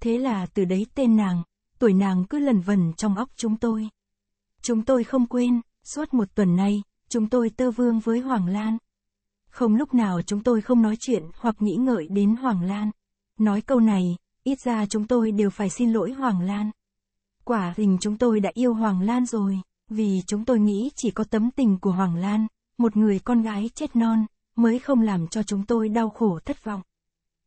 Thế là từ đấy tên nàng, tuổi nàng cứ lần vần trong óc chúng tôi. Chúng tôi không quên, suốt một tuần nay, chúng tôi tơ vương với Hoàng Lan. Không lúc nào chúng tôi không nói chuyện hoặc nghĩ ngợi đến Hoàng Lan. Nói câu này, ít ra chúng tôi đều phải xin lỗi Hoàng Lan quả hình chúng tôi đã yêu Hoàng Lan rồi, vì chúng tôi nghĩ chỉ có tấm tình của Hoàng Lan, một người con gái chết non, mới không làm cho chúng tôi đau khổ thất vọng.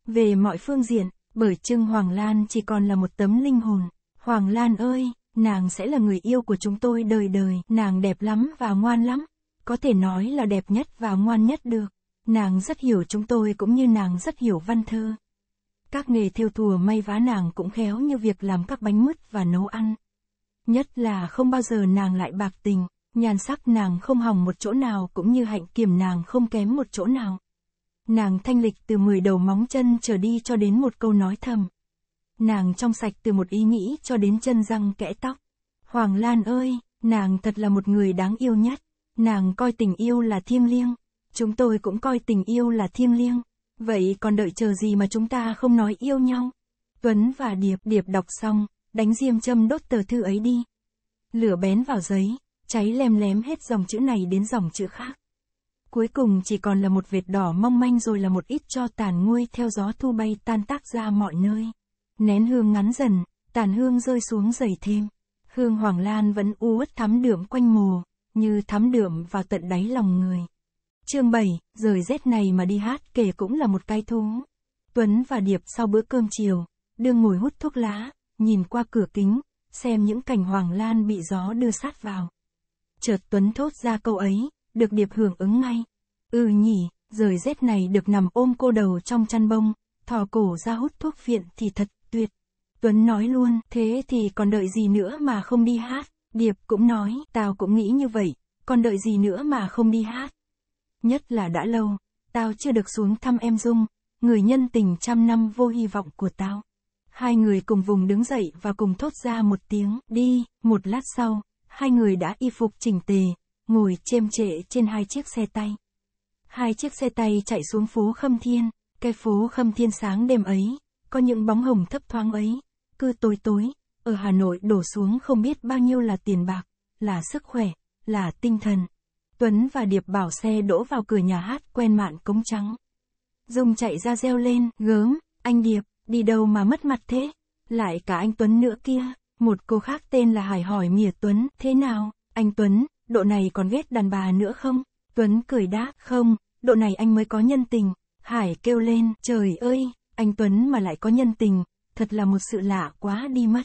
Về mọi phương diện, bởi chưng Hoàng Lan chỉ còn là một tấm linh hồn. Hoàng Lan ơi, nàng sẽ là người yêu của chúng tôi đời đời, nàng đẹp lắm và ngoan lắm, có thể nói là đẹp nhất và ngoan nhất được. Nàng rất hiểu chúng tôi cũng như nàng rất hiểu văn thơ. Các nghề theo thùa may vá nàng cũng khéo như việc làm các bánh mứt và nấu ăn. Nhất là không bao giờ nàng lại bạc tình, nhan sắc nàng không hỏng một chỗ nào cũng như hạnh kiểm nàng không kém một chỗ nào. Nàng thanh lịch từ mười đầu móng chân trở đi cho đến một câu nói thầm. Nàng trong sạch từ một ý nghĩ cho đến chân răng kẽ tóc. Hoàng Lan ơi, nàng thật là một người đáng yêu nhất. Nàng coi tình yêu là thiêng liêng. Chúng tôi cũng coi tình yêu là thiêng liêng. Vậy còn đợi chờ gì mà chúng ta không nói yêu nhau? Tuấn và Điệp, Điệp đọc xong, đánh diêm châm đốt tờ thư ấy đi. Lửa bén vào giấy, cháy lem lém hết dòng chữ này đến dòng chữ khác. Cuối cùng chỉ còn là một vệt đỏ mong manh rồi là một ít cho tàn nguôi theo gió thu bay tan tác ra mọi nơi. Nén hương ngắn dần, tàn hương rơi xuống dày thêm. Hương hoàng lan vẫn u uất thắm đượm quanh mồ, như thắm đượm vào tận đáy lòng người. Chương 7, rời rét này mà đi hát kể cũng là một cái thú. Tuấn và Điệp sau bữa cơm chiều, đương ngồi hút thuốc lá, nhìn qua cửa kính, xem những cảnh hoàng lan bị gió đưa sát vào. Chợt Tuấn thốt ra câu ấy, được Điệp hưởng ứng ngay. Ừ nhỉ, rời rét này được nằm ôm cô đầu trong chăn bông, thò cổ ra hút thuốc viện thì thật tuyệt. Tuấn nói luôn, thế thì còn đợi gì nữa mà không đi hát. Điệp cũng nói, tao cũng nghĩ như vậy, còn đợi gì nữa mà không đi hát. Nhất là đã lâu, tao chưa được xuống thăm em Dung, người nhân tình trăm năm vô hy vọng của tao. Hai người cùng vùng đứng dậy và cùng thốt ra một tiếng đi, một lát sau, hai người đã y phục chỉnh tề, ngồi chêm trệ trên hai chiếc xe tay. Hai chiếc xe tay chạy xuống phố Khâm Thiên, cái phố Khâm Thiên sáng đêm ấy, có những bóng hồng thấp thoáng ấy, cứ tối tối, ở Hà Nội đổ xuống không biết bao nhiêu là tiền bạc, là sức khỏe, là tinh thần. Tuấn và Điệp bảo xe đỗ vào cửa nhà hát quen mạn cống trắng. Dung chạy ra reo lên, gớm, anh Điệp, đi đâu mà mất mặt thế? Lại cả anh Tuấn nữa kia, một cô khác tên là Hải hỏi mỉa Tuấn, thế nào, anh Tuấn, độ này còn ghét đàn bà nữa không? Tuấn cười đáp, không, độ này anh mới có nhân tình. Hải kêu lên, trời ơi, anh Tuấn mà lại có nhân tình, thật là một sự lạ quá đi mất.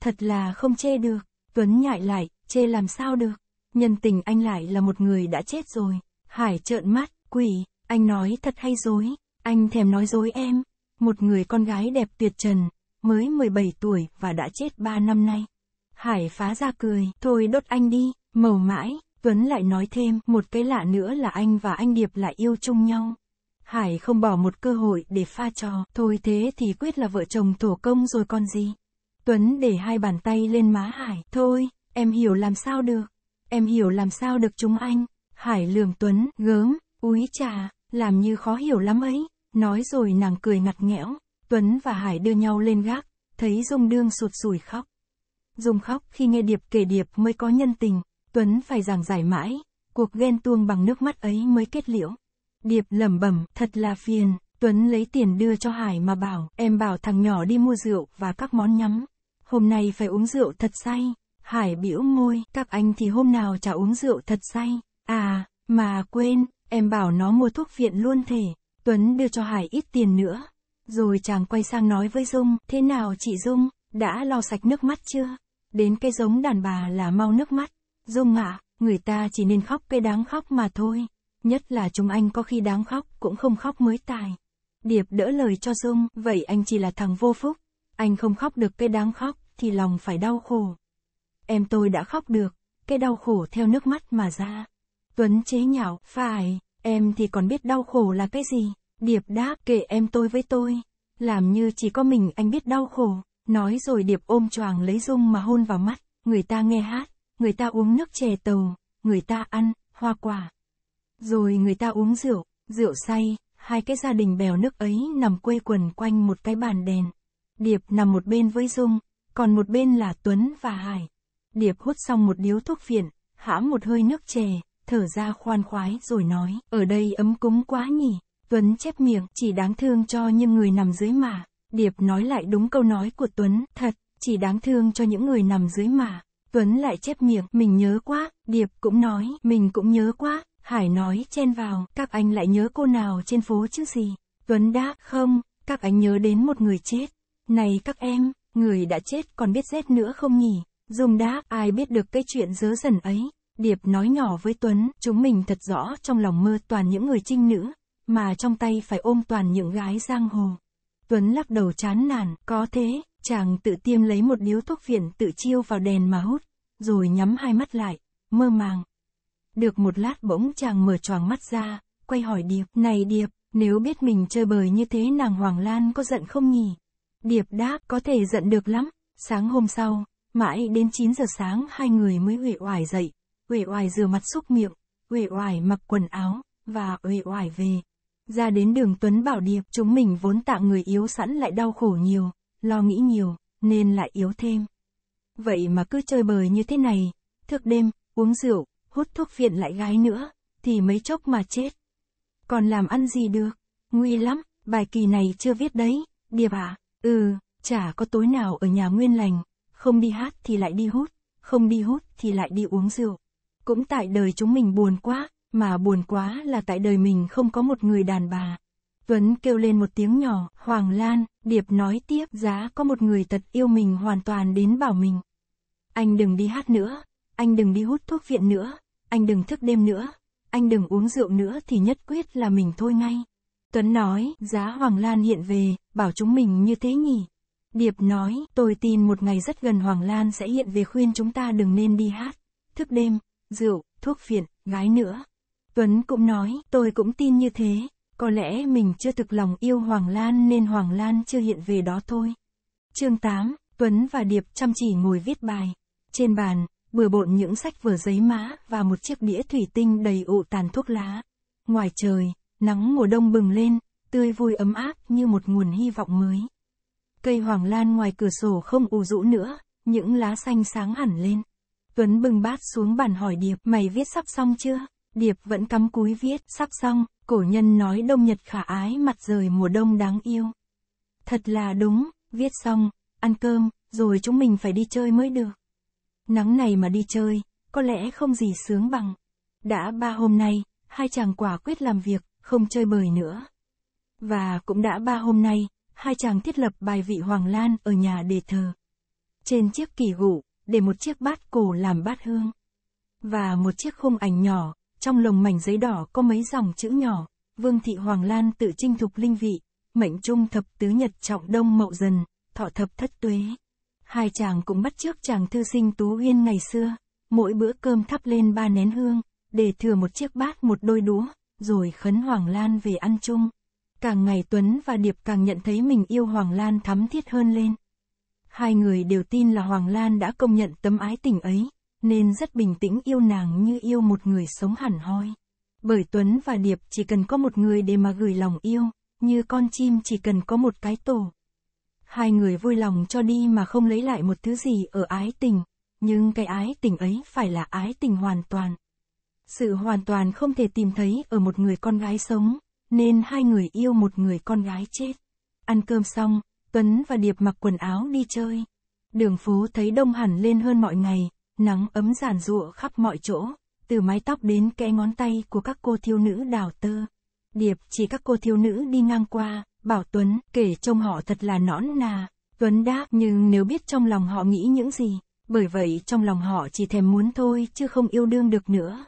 Thật là không chê được, Tuấn nhại lại, chê làm sao được nhân tình anh lại là một người đã chết rồi. Hải trợn mắt, quỷ, anh nói thật hay dối, anh thèm nói dối em. Một người con gái đẹp tuyệt trần, mới 17 tuổi và đã chết 3 năm nay. Hải phá ra cười, thôi đốt anh đi, màu mãi, Tuấn lại nói thêm, một cái lạ nữa là anh và anh Điệp lại yêu chung nhau. Hải không bỏ một cơ hội để pha trò, thôi thế thì quyết là vợ chồng tổ công rồi còn gì. Tuấn để hai bàn tay lên má Hải, thôi, em hiểu làm sao được em hiểu làm sao được chúng anh. Hải lường Tuấn, gớm, úi chà, làm như khó hiểu lắm ấy. Nói rồi nàng cười ngặt nghẽo, Tuấn và Hải đưa nhau lên gác, thấy Dung đương sụt sùi khóc. Dung khóc khi nghe Điệp kể Điệp mới có nhân tình, Tuấn phải giảng giải mãi, cuộc ghen tuông bằng nước mắt ấy mới kết liễu. Điệp lẩm bẩm, thật là phiền, Tuấn lấy tiền đưa cho Hải mà bảo, em bảo thằng nhỏ đi mua rượu và các món nhắm. Hôm nay phải uống rượu thật say. Hải biểu môi, các anh thì hôm nào chả uống rượu thật say. À, mà quên, em bảo nó mua thuốc viện luôn thể. Tuấn đưa cho Hải ít tiền nữa. Rồi chàng quay sang nói với Dung, thế nào chị Dung, đã lau sạch nước mắt chưa? Đến cái giống đàn bà là mau nước mắt. Dung ạ, à, người ta chỉ nên khóc cái đáng khóc mà thôi. Nhất là chúng anh có khi đáng khóc cũng không khóc mới tài. Điệp đỡ lời cho Dung, vậy anh chỉ là thằng vô phúc. Anh không khóc được cái đáng khóc, thì lòng phải đau khổ em tôi đã khóc được, cái đau khổ theo nước mắt mà ra. Tuấn chế nhạo, phải, em thì còn biết đau khổ là cái gì, Điệp đáp kể em tôi với tôi, làm như chỉ có mình anh biết đau khổ, nói rồi Điệp ôm choàng lấy dung mà hôn vào mắt, người ta nghe hát, người ta uống nước chè tàu, người ta ăn, hoa quả. Rồi người ta uống rượu, rượu say, hai cái gia đình bèo nước ấy nằm quây quần quanh một cái bàn đèn. Điệp nằm một bên với Dung, còn một bên là Tuấn và Hải. Điệp hút xong một điếu thuốc phiện, hãm một hơi nước chè, thở ra khoan khoái rồi nói, ở đây ấm cúng quá nhỉ. Tuấn chép miệng, chỉ đáng thương cho những người nằm dưới mà. Điệp nói lại đúng câu nói của Tuấn, thật, chỉ đáng thương cho những người nằm dưới mà. Tuấn lại chép miệng, mình nhớ quá, Điệp cũng nói, mình cũng nhớ quá, Hải nói chen vào, các anh lại nhớ cô nào trên phố chứ gì. Tuấn đáp, không, các anh nhớ đến một người chết. Này các em, người đã chết còn biết rét nữa không nhỉ? Dung đáp, ai biết được cái chuyện dớ dần ấy. Điệp nói nhỏ với Tuấn, chúng mình thật rõ trong lòng mơ toàn những người trinh nữ, mà trong tay phải ôm toàn những gái giang hồ. Tuấn lắc đầu chán nản, có thế, chàng tự tiêm lấy một điếu thuốc phiện tự chiêu vào đèn mà hút, rồi nhắm hai mắt lại, mơ màng. Được một lát bỗng chàng mở choàng mắt ra, quay hỏi Điệp, này Điệp, nếu biết mình chơi bời như thế nàng Hoàng Lan có giận không nhỉ? Điệp đáp, có thể giận được lắm. Sáng hôm sau, Mãi đến 9 giờ sáng hai người mới uể oải dậy, uể oải rửa mặt xúc miệng, uể oải mặc quần áo, và uể oải về. Ra đến đường Tuấn Bảo Điệp chúng mình vốn tạng người yếu sẵn lại đau khổ nhiều, lo nghĩ nhiều, nên lại yếu thêm. Vậy mà cứ chơi bời như thế này, thức đêm, uống rượu, hút thuốc phiện lại gái nữa, thì mấy chốc mà chết. Còn làm ăn gì được, nguy lắm, bài kỳ này chưa viết đấy, Điệp à, ừ, chả có tối nào ở nhà nguyên lành không đi hát thì lại đi hút, không đi hút thì lại đi uống rượu. Cũng tại đời chúng mình buồn quá, mà buồn quá là tại đời mình không có một người đàn bà. Tuấn kêu lên một tiếng nhỏ, Hoàng Lan, Điệp nói tiếp, giá có một người tật yêu mình hoàn toàn đến bảo mình. Anh đừng đi hát nữa, anh đừng đi hút thuốc viện nữa, anh đừng thức đêm nữa, anh đừng uống rượu nữa thì nhất quyết là mình thôi ngay. Tuấn nói, giá Hoàng Lan hiện về, bảo chúng mình như thế nhỉ? Điệp nói, tôi tin một ngày rất gần Hoàng Lan sẽ hiện về khuyên chúng ta đừng nên đi hát, thức đêm, rượu, thuốc phiện, gái nữa. Tuấn cũng nói, tôi cũng tin như thế, có lẽ mình chưa thực lòng yêu Hoàng Lan nên Hoàng Lan chưa hiện về đó thôi. chương 8, Tuấn và Điệp chăm chỉ ngồi viết bài. Trên bàn, bừa bộn những sách vở giấy mã và một chiếc đĩa thủy tinh đầy ụ tàn thuốc lá. Ngoài trời, nắng mùa đông bừng lên, tươi vui ấm áp như một nguồn hy vọng mới. Cây hoàng lan ngoài cửa sổ không ù rũ nữa, những lá xanh sáng hẳn lên. Tuấn bưng bát xuống bàn hỏi Điệp, mày viết sắp xong chưa? Điệp vẫn cắm cúi viết, sắp xong, cổ nhân nói đông nhật khả ái mặt rời mùa đông đáng yêu. Thật là đúng, viết xong, ăn cơm, rồi chúng mình phải đi chơi mới được. Nắng này mà đi chơi, có lẽ không gì sướng bằng. Đã ba hôm nay, hai chàng quả quyết làm việc, không chơi bời nữa. Và cũng đã ba hôm nay, hai chàng thiết lập bài vị Hoàng Lan ở nhà để thờ. Trên chiếc kỳ gụ, để một chiếc bát cổ làm bát hương. Và một chiếc khung ảnh nhỏ, trong lồng mảnh giấy đỏ có mấy dòng chữ nhỏ, Vương Thị Hoàng Lan tự trinh thục linh vị, mệnh trung thập tứ nhật trọng đông mậu dần, thọ thập thất tuế. Hai chàng cũng bắt trước chàng thư sinh Tú Uyên ngày xưa, mỗi bữa cơm thắp lên ba nén hương, để thừa một chiếc bát một đôi đũa, rồi khấn Hoàng Lan về ăn chung. Càng ngày Tuấn và Điệp càng nhận thấy mình yêu Hoàng Lan thắm thiết hơn lên. Hai người đều tin là Hoàng Lan đã công nhận tấm ái tình ấy, nên rất bình tĩnh yêu nàng như yêu một người sống hẳn hoi. Bởi Tuấn và Điệp chỉ cần có một người để mà gửi lòng yêu, như con chim chỉ cần có một cái tổ. Hai người vui lòng cho đi mà không lấy lại một thứ gì ở ái tình, nhưng cái ái tình ấy phải là ái tình hoàn toàn. Sự hoàn toàn không thể tìm thấy ở một người con gái sống, nên hai người yêu một người con gái chết. Ăn cơm xong, Tuấn và Điệp mặc quần áo đi chơi. Đường phố thấy đông hẳn lên hơn mọi ngày, nắng ấm giản rụa khắp mọi chỗ, từ mái tóc đến kẽ ngón tay của các cô thiếu nữ đào tơ. Điệp chỉ các cô thiếu nữ đi ngang qua, bảo Tuấn kể trông họ thật là nõn nà. Tuấn đáp nhưng nếu biết trong lòng họ nghĩ những gì, bởi vậy trong lòng họ chỉ thèm muốn thôi chứ không yêu đương được nữa.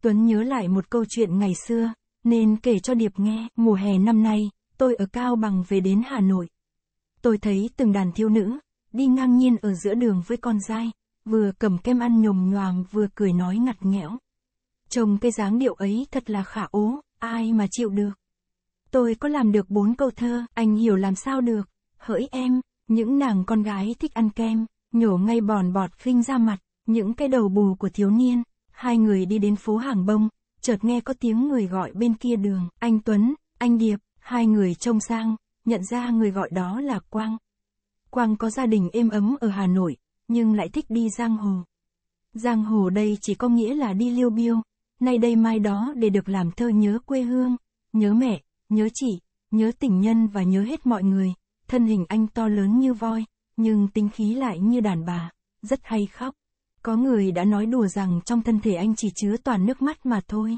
Tuấn nhớ lại một câu chuyện ngày xưa, nên kể cho Điệp nghe, mùa hè năm nay, tôi ở Cao Bằng về đến Hà Nội. Tôi thấy từng đàn thiếu nữ, đi ngang nhiên ở giữa đường với con dai, vừa cầm kem ăn nhồm nhoàm vừa cười nói ngặt nghẽo. Trông cái dáng điệu ấy thật là khả ố, ai mà chịu được. Tôi có làm được bốn câu thơ, anh hiểu làm sao được, hỡi em, những nàng con gái thích ăn kem, nhổ ngay bòn bọt khinh ra mặt, những cái đầu bù của thiếu niên, hai người đi đến phố hàng bông, chợt nghe có tiếng người gọi bên kia đường, anh Tuấn, anh Điệp, hai người trông sang, nhận ra người gọi đó là Quang. Quang có gia đình êm ấm ở Hà Nội, nhưng lại thích đi giang hồ. Giang hồ đây chỉ có nghĩa là đi liêu biêu, nay đây mai đó để được làm thơ nhớ quê hương, nhớ mẹ, nhớ chị, nhớ tình nhân và nhớ hết mọi người. Thân hình anh to lớn như voi, nhưng tính khí lại như đàn bà, rất hay khóc. Có người đã nói đùa rằng trong thân thể anh chỉ chứa toàn nước mắt mà thôi.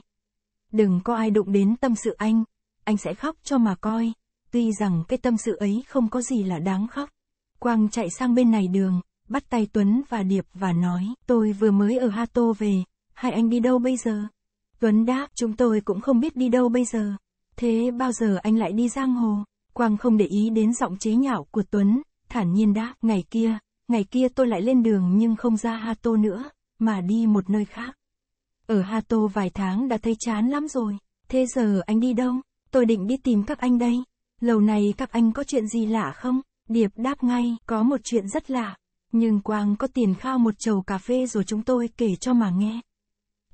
Đừng có ai đụng đến tâm sự anh, anh sẽ khóc cho mà coi. Tuy rằng cái tâm sự ấy không có gì là đáng khóc. Quang chạy sang bên này đường, bắt tay Tuấn và Điệp và nói, tôi vừa mới ở Hà Tô về, hai anh đi đâu bây giờ? Tuấn đáp, chúng tôi cũng không biết đi đâu bây giờ. Thế bao giờ anh lại đi giang hồ? Quang không để ý đến giọng chế nhạo của Tuấn, thản nhiên đáp, ngày kia, ngày kia tôi lại lên đường nhưng không ra Hato nữa, mà đi một nơi khác. Ở Hato vài tháng đã thấy chán lắm rồi, thế giờ anh đi đâu? Tôi định đi tìm các anh đây. Lầu này các anh có chuyện gì lạ không? Điệp đáp ngay, có một chuyện rất lạ. Nhưng Quang có tiền khao một chầu cà phê rồi chúng tôi kể cho mà nghe.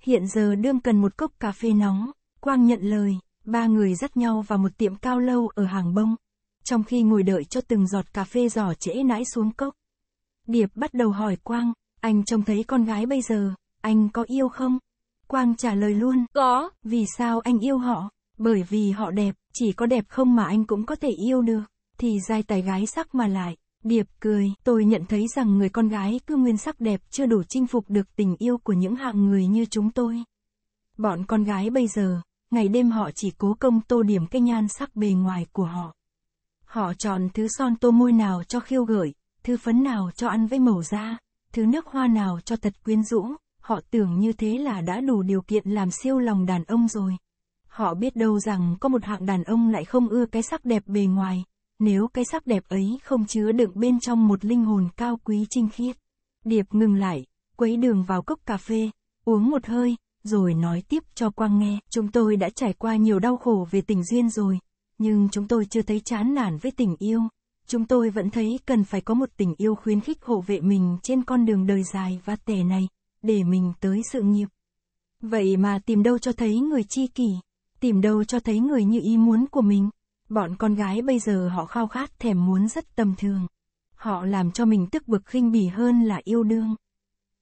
Hiện giờ đương cần một cốc cà phê nóng, Quang nhận lời, ba người dắt nhau vào một tiệm cao lâu ở hàng bông. Trong khi ngồi đợi cho từng giọt cà phê giỏ trễ nãi xuống cốc, Điệp bắt đầu hỏi Quang, anh trông thấy con gái bây giờ, anh có yêu không? Quang trả lời luôn, có, vì sao anh yêu họ? Bởi vì họ đẹp, chỉ có đẹp không mà anh cũng có thể yêu được, thì dai tài gái sắc mà lại. Điệp cười, tôi nhận thấy rằng người con gái cứ nguyên sắc đẹp chưa đủ chinh phục được tình yêu của những hạng người như chúng tôi. Bọn con gái bây giờ, ngày đêm họ chỉ cố công tô điểm cái nhan sắc bề ngoài của họ. Họ chọn thứ son tô môi nào cho khiêu gợi, thứ phấn nào cho ăn với màu da, thứ nước hoa nào cho thật quyến rũ, họ tưởng như thế là đã đủ điều kiện làm siêu lòng đàn ông rồi. Họ biết đâu rằng có một hạng đàn ông lại không ưa cái sắc đẹp bề ngoài, nếu cái sắc đẹp ấy không chứa đựng bên trong một linh hồn cao quý trinh khiết. Điệp ngừng lại, quấy đường vào cốc cà phê, uống một hơi, rồi nói tiếp cho Quang nghe. Chúng tôi đã trải qua nhiều đau khổ về tình duyên rồi, nhưng chúng tôi chưa thấy chán nản với tình yêu chúng tôi vẫn thấy cần phải có một tình yêu khuyến khích hộ vệ mình trên con đường đời dài và tẻ này, để mình tới sự nghiệp. Vậy mà tìm đâu cho thấy người chi kỷ, tìm đâu cho thấy người như ý muốn của mình. Bọn con gái bây giờ họ khao khát thèm muốn rất tầm thường. Họ làm cho mình tức bực khinh bỉ hơn là yêu đương.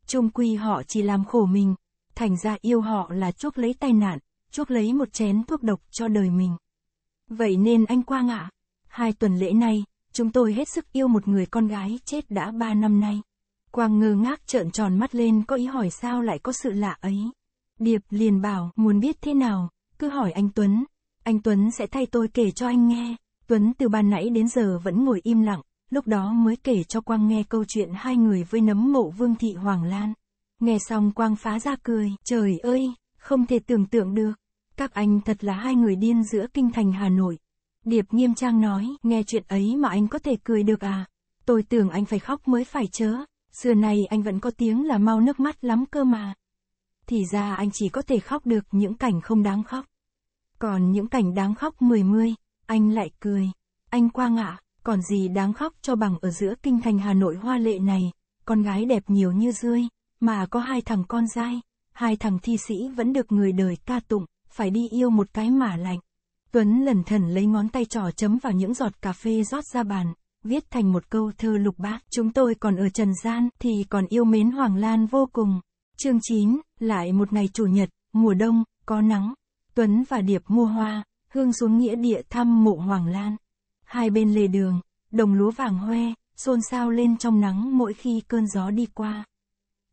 Trung quy họ chỉ làm khổ mình, thành ra yêu họ là chuốc lấy tai nạn, chuốc lấy một chén thuốc độc cho đời mình. Vậy nên anh Quang ạ, à, hai tuần lễ nay, Chúng tôi hết sức yêu một người con gái chết đã ba năm nay. Quang ngơ ngác trợn tròn mắt lên có ý hỏi sao lại có sự lạ ấy. Điệp liền bảo, muốn biết thế nào, cứ hỏi anh Tuấn. Anh Tuấn sẽ thay tôi kể cho anh nghe. Tuấn từ ban nãy đến giờ vẫn ngồi im lặng, lúc đó mới kể cho Quang nghe câu chuyện hai người với nấm mộ Vương Thị Hoàng Lan. Nghe xong Quang phá ra cười, trời ơi, không thể tưởng tượng được. Các anh thật là hai người điên giữa kinh thành Hà Nội. Điệp nghiêm trang nói, nghe chuyện ấy mà anh có thể cười được à? Tôi tưởng anh phải khóc mới phải chớ, xưa nay anh vẫn có tiếng là mau nước mắt lắm cơ mà. Thì ra anh chỉ có thể khóc được những cảnh không đáng khóc. Còn những cảnh đáng khóc mười mươi, anh lại cười. Anh Quang ạ, còn gì đáng khóc cho bằng ở giữa kinh thành Hà Nội hoa lệ này, con gái đẹp nhiều như rươi, mà có hai thằng con dai hai thằng thi sĩ vẫn được người đời ca tụng, phải đi yêu một cái mà lạnh. Tuấn lần thần lấy ngón tay trỏ chấm vào những giọt cà phê rót ra bàn, viết thành một câu thơ lục bát. Chúng tôi còn ở Trần Gian thì còn yêu mến Hoàng Lan vô cùng. Chương 9, lại một ngày chủ nhật, mùa đông, có nắng. Tuấn và Điệp mua hoa, hương xuống nghĩa địa thăm mộ Hoàng Lan. Hai bên lề đường, đồng lúa vàng hoe, xôn xao lên trong nắng mỗi khi cơn gió đi qua.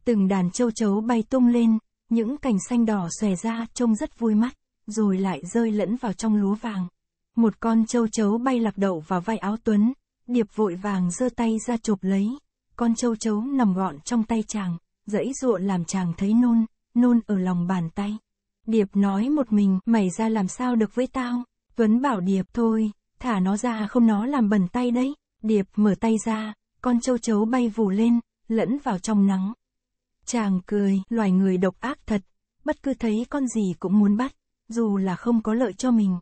Từng đàn châu chấu bay tung lên, những cành xanh đỏ xòe ra trông rất vui mắt rồi lại rơi lẫn vào trong lúa vàng. Một con châu chấu bay lạc đậu vào vai áo Tuấn, Điệp vội vàng giơ tay ra chụp lấy, con châu chấu nằm gọn trong tay chàng, dãy dụa làm chàng thấy nôn, nôn ở lòng bàn tay. Điệp nói một mình, mày ra làm sao được với tao? Tuấn bảo Điệp thôi, thả nó ra không nó làm bẩn tay đấy. Điệp mở tay ra, con châu chấu bay vù lên, lẫn vào trong nắng. Chàng cười, loài người độc ác thật, bất cứ thấy con gì cũng muốn bắt dù là không có lợi cho mình.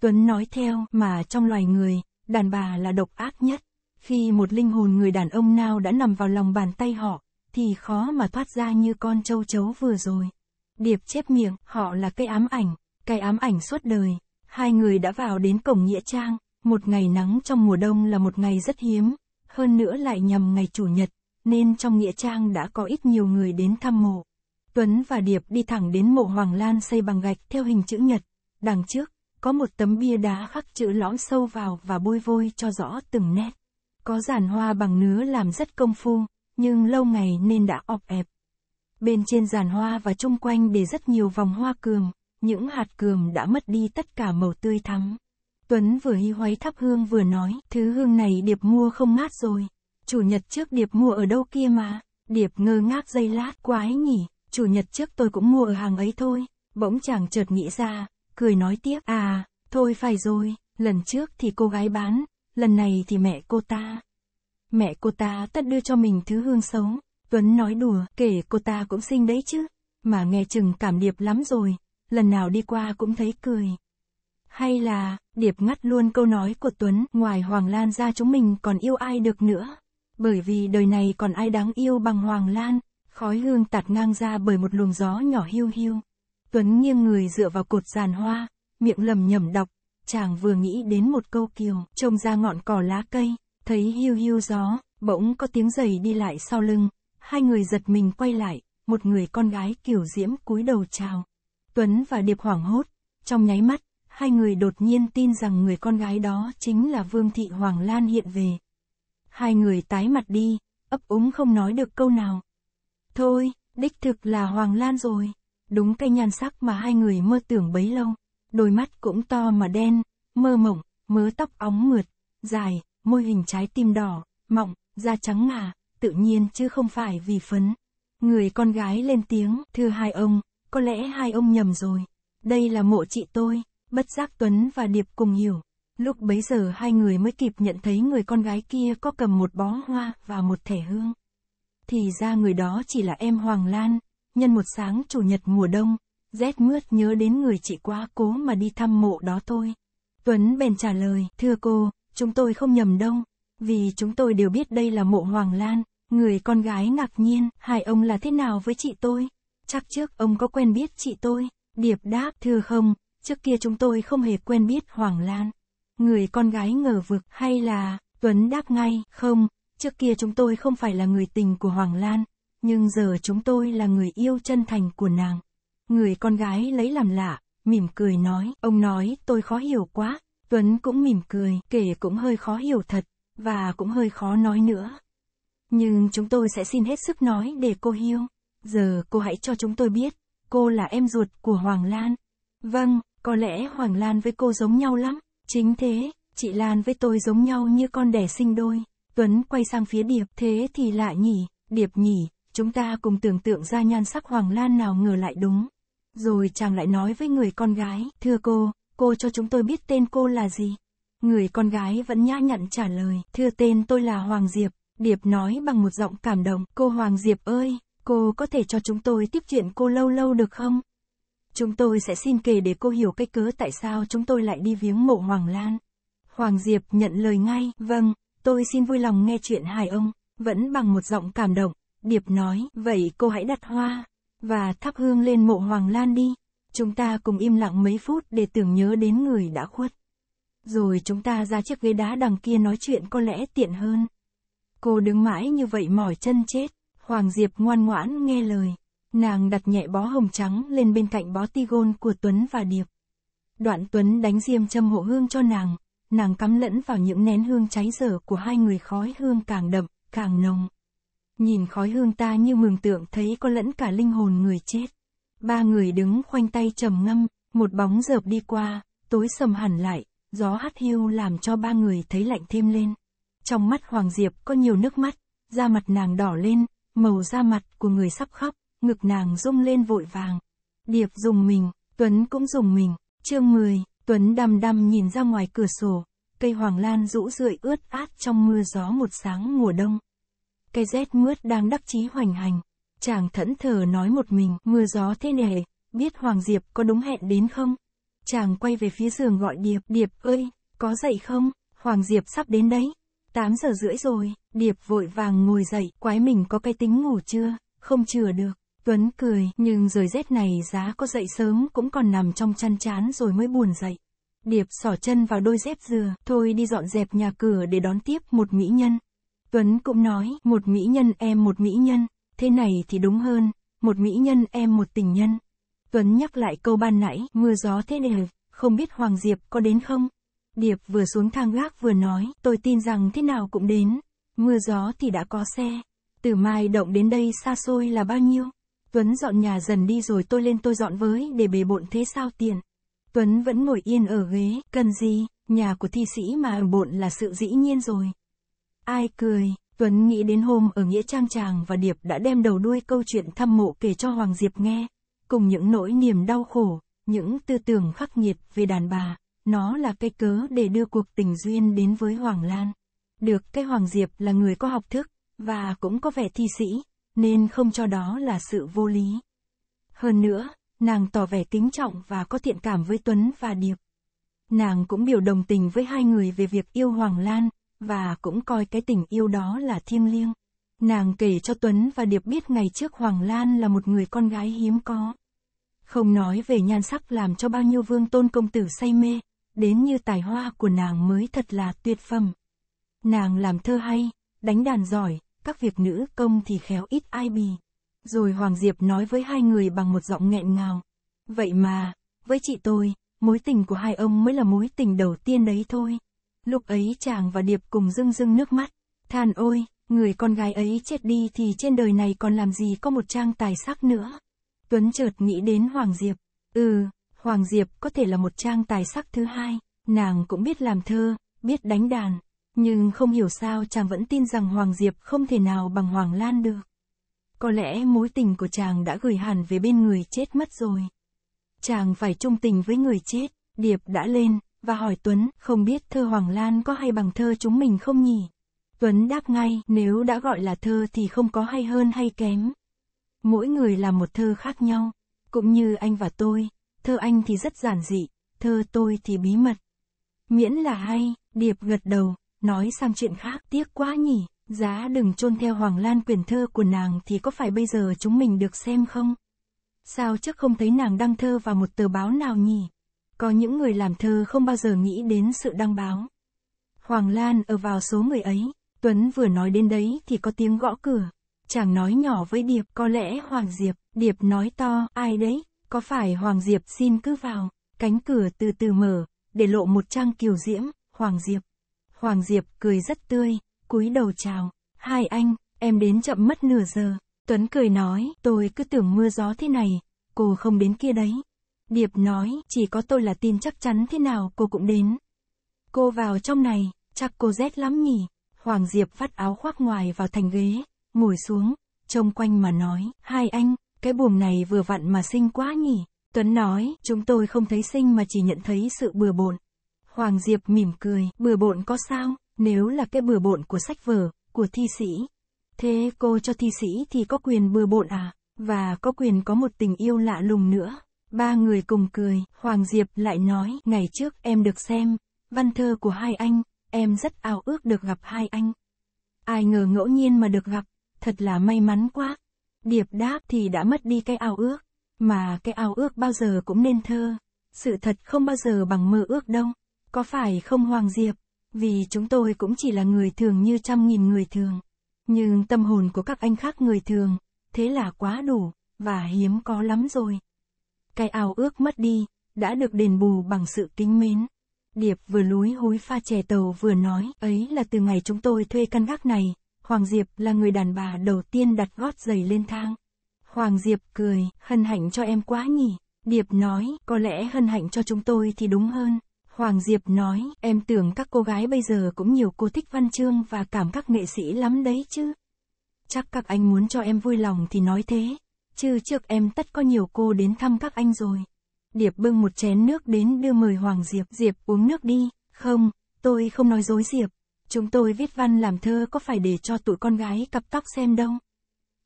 Tuấn nói theo mà trong loài người, đàn bà là độc ác nhất. Khi một linh hồn người đàn ông nào đã nằm vào lòng bàn tay họ, thì khó mà thoát ra như con châu chấu vừa rồi. Điệp chép miệng, họ là cây ám ảnh, cây ám ảnh suốt đời. Hai người đã vào đến cổng Nghĩa Trang, một ngày nắng trong mùa đông là một ngày rất hiếm, hơn nữa lại nhằm ngày Chủ nhật, nên trong Nghĩa Trang đã có ít nhiều người đến thăm mộ. Tuấn và Điệp đi thẳng đến mộ Hoàng Lan xây bằng gạch theo hình chữ nhật. Đằng trước, có một tấm bia đá khắc chữ lõm sâu vào và bôi vôi cho rõ từng nét. Có giản hoa bằng nứa làm rất công phu, nhưng lâu ngày nên đã ọp ẹp. Bên trên giàn hoa và chung quanh để rất nhiều vòng hoa cườm, những hạt cườm đã mất đi tất cả màu tươi thắm. Tuấn vừa hy hoáy thắp hương vừa nói, thứ hương này Điệp mua không mát rồi. Chủ nhật trước Điệp mua ở đâu kia mà, Điệp ngơ ngác dây lát quái nhỉ chủ nhật trước tôi cũng mua ở hàng ấy thôi, bỗng chàng chợt nghĩ ra, cười nói tiếp, à, thôi phải rồi, lần trước thì cô gái bán, lần này thì mẹ cô ta. Mẹ cô ta tất đưa cho mình thứ hương xấu, Tuấn nói đùa, kể cô ta cũng xinh đấy chứ, mà nghe chừng cảm điệp lắm rồi, lần nào đi qua cũng thấy cười. Hay là, Điệp ngắt luôn câu nói của Tuấn, ngoài Hoàng Lan ra chúng mình còn yêu ai được nữa. Bởi vì đời này còn ai đáng yêu bằng Hoàng Lan, khói hương tạt ngang ra bởi một luồng gió nhỏ hiu hiu. Tuấn nghiêng người dựa vào cột giàn hoa, miệng lầm nhầm đọc, chàng vừa nghĩ đến một câu kiều, trông ra ngọn cỏ lá cây, thấy hiu hiu gió, bỗng có tiếng giày đi lại sau lưng, hai người giật mình quay lại, một người con gái kiểu diễm cúi đầu chào. Tuấn và Điệp hoảng hốt, trong nháy mắt, hai người đột nhiên tin rằng người con gái đó chính là Vương Thị Hoàng Lan hiện về. Hai người tái mặt đi, ấp úng không nói được câu nào. Thôi, đích thực là Hoàng Lan rồi. Đúng cái nhan sắc mà hai người mơ tưởng bấy lâu. Đôi mắt cũng to mà đen, mơ mộng, mớ tóc óng mượt, dài, môi hình trái tim đỏ, mọng, da trắng ngà, tự nhiên chứ không phải vì phấn. Người con gái lên tiếng, thưa hai ông, có lẽ hai ông nhầm rồi. Đây là mộ chị tôi, bất giác Tuấn và Điệp cùng hiểu. Lúc bấy giờ hai người mới kịp nhận thấy người con gái kia có cầm một bó hoa và một thẻ hương thì ra người đó chỉ là em Hoàng Lan, nhân một sáng chủ nhật mùa đông, rét mướt nhớ đến người chị quá cố mà đi thăm mộ đó thôi. Tuấn bèn trả lời, thưa cô, chúng tôi không nhầm đâu, vì chúng tôi đều biết đây là mộ Hoàng Lan, người con gái ngạc nhiên, hai ông là thế nào với chị tôi? Chắc trước ông có quen biết chị tôi, Điệp đáp, thưa không, trước kia chúng tôi không hề quen biết Hoàng Lan. Người con gái ngờ vực hay là, Tuấn đáp ngay, không, Trước kia chúng tôi không phải là người tình của Hoàng Lan, nhưng giờ chúng tôi là người yêu chân thành của nàng. Người con gái lấy làm lạ, mỉm cười nói, ông nói tôi khó hiểu quá, Tuấn cũng mỉm cười, kể cũng hơi khó hiểu thật, và cũng hơi khó nói nữa. Nhưng chúng tôi sẽ xin hết sức nói để cô hiểu. Giờ cô hãy cho chúng tôi biết, cô là em ruột của Hoàng Lan. Vâng, có lẽ Hoàng Lan với cô giống nhau lắm, chính thế, chị Lan với tôi giống nhau như con đẻ sinh đôi. Tuấn quay sang phía Điệp, thế thì lạ nhỉ, Điệp nhỉ, chúng ta cùng tưởng tượng ra nhan sắc Hoàng Lan nào ngờ lại đúng. Rồi chàng lại nói với người con gái, thưa cô, cô cho chúng tôi biết tên cô là gì. Người con gái vẫn nhã nhặn trả lời, thưa tên tôi là Hoàng Diệp. Điệp nói bằng một giọng cảm động, cô Hoàng Diệp ơi, cô có thể cho chúng tôi tiếp chuyện cô lâu lâu được không? Chúng tôi sẽ xin kể để cô hiểu cái cớ tại sao chúng tôi lại đi viếng mộ Hoàng Lan. Hoàng Diệp nhận lời ngay, vâng, tôi xin vui lòng nghe chuyện hài ông, vẫn bằng một giọng cảm động. Điệp nói, vậy cô hãy đặt hoa, và thắp hương lên mộ Hoàng Lan đi. Chúng ta cùng im lặng mấy phút để tưởng nhớ đến người đã khuất. Rồi chúng ta ra chiếc ghế đá đằng kia nói chuyện có lẽ tiện hơn. Cô đứng mãi như vậy mỏi chân chết, Hoàng Diệp ngoan ngoãn nghe lời. Nàng đặt nhẹ bó hồng trắng lên bên cạnh bó gôn của Tuấn và Điệp. Đoạn Tuấn đánh diêm châm hộ hương cho nàng, nàng cắm lẫn vào những nén hương cháy dở của hai người khói hương càng đậm, càng nồng. Nhìn khói hương ta như mường tượng thấy có lẫn cả linh hồn người chết. Ba người đứng khoanh tay trầm ngâm, một bóng dợp đi qua, tối sầm hẳn lại, gió hắt hiu làm cho ba người thấy lạnh thêm lên. Trong mắt Hoàng Diệp có nhiều nước mắt, da mặt nàng đỏ lên, màu da mặt của người sắp khóc, ngực nàng rung lên vội vàng. Điệp dùng mình, Tuấn cũng dùng mình, chương 10. Tuấn đăm đăm nhìn ra ngoài cửa sổ, cây hoàng lan rũ rượi ướt át trong mưa gió một sáng mùa đông. Cây rét mướt đang đắc chí hoành hành, chàng thẫn thờ nói một mình, mưa gió thế này, biết Hoàng Diệp có đúng hẹn đến không? Chàng quay về phía giường gọi Điệp, Điệp ơi, có dậy không? Hoàng Diệp sắp đến đấy. 8 giờ rưỡi rồi, Điệp vội vàng ngồi dậy, quái mình có cái tính ngủ chưa, không chừa được. Tuấn cười, nhưng rời rét này giá có dậy sớm cũng còn nằm trong chăn chán rồi mới buồn dậy. Điệp sỏ chân vào đôi dép dừa, thôi đi dọn dẹp nhà cửa để đón tiếp một mỹ nhân. Tuấn cũng nói, một mỹ nhân em một mỹ nhân, thế này thì đúng hơn, một mỹ nhân em một tình nhân. Tuấn nhắc lại câu ban nãy, mưa gió thế đều, không biết Hoàng Diệp có đến không? Điệp vừa xuống thang gác vừa nói, tôi tin rằng thế nào cũng đến, mưa gió thì đã có xe, từ mai động đến đây xa xôi là bao nhiêu? Tuấn dọn nhà dần đi rồi tôi lên tôi dọn với để bề bộn thế sao tiền. Tuấn vẫn ngồi yên ở ghế, cần gì, nhà của thi sĩ mà ở bộn là sự dĩ nhiên rồi. Ai cười, Tuấn nghĩ đến hôm ở Nghĩa Trang Tràng và Điệp đã đem đầu đuôi câu chuyện thăm mộ kể cho Hoàng Diệp nghe, cùng những nỗi niềm đau khổ, những tư tưởng khắc nghiệt về đàn bà, nó là cây cớ để đưa cuộc tình duyên đến với Hoàng Lan. Được cái Hoàng Diệp là người có học thức, và cũng có vẻ thi sĩ, nên không cho đó là sự vô lý. Hơn nữa, nàng tỏ vẻ kính trọng và có thiện cảm với Tuấn và Điệp. Nàng cũng biểu đồng tình với hai người về việc yêu Hoàng Lan, và cũng coi cái tình yêu đó là thiêng liêng. Nàng kể cho Tuấn và Điệp biết ngày trước Hoàng Lan là một người con gái hiếm có. Không nói về nhan sắc làm cho bao nhiêu vương tôn công tử say mê, đến như tài hoa của nàng mới thật là tuyệt phẩm. Nàng làm thơ hay, đánh đàn giỏi, các việc nữ công thì khéo ít ai bì. Rồi Hoàng Diệp nói với hai người bằng một giọng nghẹn ngào. Vậy mà, với chị tôi, mối tình của hai ông mới là mối tình đầu tiên đấy thôi. Lúc ấy chàng và Điệp cùng rưng rưng nước mắt. Than ôi, người con gái ấy chết đi thì trên đời này còn làm gì có một trang tài sắc nữa. Tuấn chợt nghĩ đến Hoàng Diệp. Ừ, Hoàng Diệp có thể là một trang tài sắc thứ hai. Nàng cũng biết làm thơ, biết đánh đàn, nhưng không hiểu sao chàng vẫn tin rằng Hoàng Diệp không thể nào bằng Hoàng Lan được. Có lẽ mối tình của chàng đã gửi hẳn về bên người chết mất rồi. Chàng phải trung tình với người chết, Điệp đã lên, và hỏi Tuấn, không biết thơ Hoàng Lan có hay bằng thơ chúng mình không nhỉ? Tuấn đáp ngay, nếu đã gọi là thơ thì không có hay hơn hay kém. Mỗi người làm một thơ khác nhau, cũng như anh và tôi, thơ anh thì rất giản dị, thơ tôi thì bí mật. Miễn là hay, Điệp gật đầu, nói sang chuyện khác, tiếc quá nhỉ, giá đừng chôn theo Hoàng Lan quyển thơ của nàng thì có phải bây giờ chúng mình được xem không? Sao trước không thấy nàng đăng thơ vào một tờ báo nào nhỉ? Có những người làm thơ không bao giờ nghĩ đến sự đăng báo. Hoàng Lan ở vào số người ấy, Tuấn vừa nói đến đấy thì có tiếng gõ cửa. Chàng nói nhỏ với Điệp, có lẽ Hoàng Diệp, Điệp nói to, ai đấy, có phải Hoàng Diệp xin cứ vào, cánh cửa từ từ mở, để lộ một trang kiều diễm, Hoàng Diệp. Hoàng Diệp cười rất tươi, cúi đầu chào, hai anh, em đến chậm mất nửa giờ. Tuấn cười nói, tôi cứ tưởng mưa gió thế này, cô không đến kia đấy. Điệp nói, chỉ có tôi là tin chắc chắn thế nào cô cũng đến. Cô vào trong này, chắc cô rét lắm nhỉ. Hoàng Diệp vắt áo khoác ngoài vào thành ghế, ngồi xuống, trông quanh mà nói, hai anh, cái buồng này vừa vặn mà xinh quá nhỉ. Tuấn nói, chúng tôi không thấy xinh mà chỉ nhận thấy sự bừa bộn. Hoàng Diệp mỉm cười, bừa bộn có sao, nếu là cái bừa bộn của sách vở, của thi sĩ. Thế cô cho thi sĩ thì có quyền bừa bộn à, và có quyền có một tình yêu lạ lùng nữa. Ba người cùng cười, Hoàng Diệp lại nói, ngày trước em được xem, văn thơ của hai anh, em rất ao ước được gặp hai anh. Ai ngờ ngẫu nhiên mà được gặp, thật là may mắn quá. Điệp đáp thì đã mất đi cái ao ước, mà cái ao ước bao giờ cũng nên thơ. Sự thật không bao giờ bằng mơ ước đâu. Có phải không Hoàng Diệp? Vì chúng tôi cũng chỉ là người thường như trăm nghìn người thường. Nhưng tâm hồn của các anh khác người thường, thế là quá đủ, và hiếm có lắm rồi. Cái ao ước mất đi, đã được đền bù bằng sự kính mến. Điệp vừa lúi húi pha chè tàu vừa nói, ấy là từ ngày chúng tôi thuê căn gác này, Hoàng Diệp là người đàn bà đầu tiên đặt gót giày lên thang. Hoàng Diệp cười, hân hạnh cho em quá nhỉ. Điệp nói, có lẽ hân hạnh cho chúng tôi thì đúng hơn. Hoàng Diệp nói, em tưởng các cô gái bây giờ cũng nhiều cô thích văn chương và cảm các nghệ sĩ lắm đấy chứ. Chắc các anh muốn cho em vui lòng thì nói thế, chứ trước em tất có nhiều cô đến thăm các anh rồi. Điệp bưng một chén nước đến đưa mời Hoàng Diệp, Diệp uống nước đi, không, tôi không nói dối Diệp. Chúng tôi viết văn làm thơ có phải để cho tụi con gái cặp tóc xem đâu.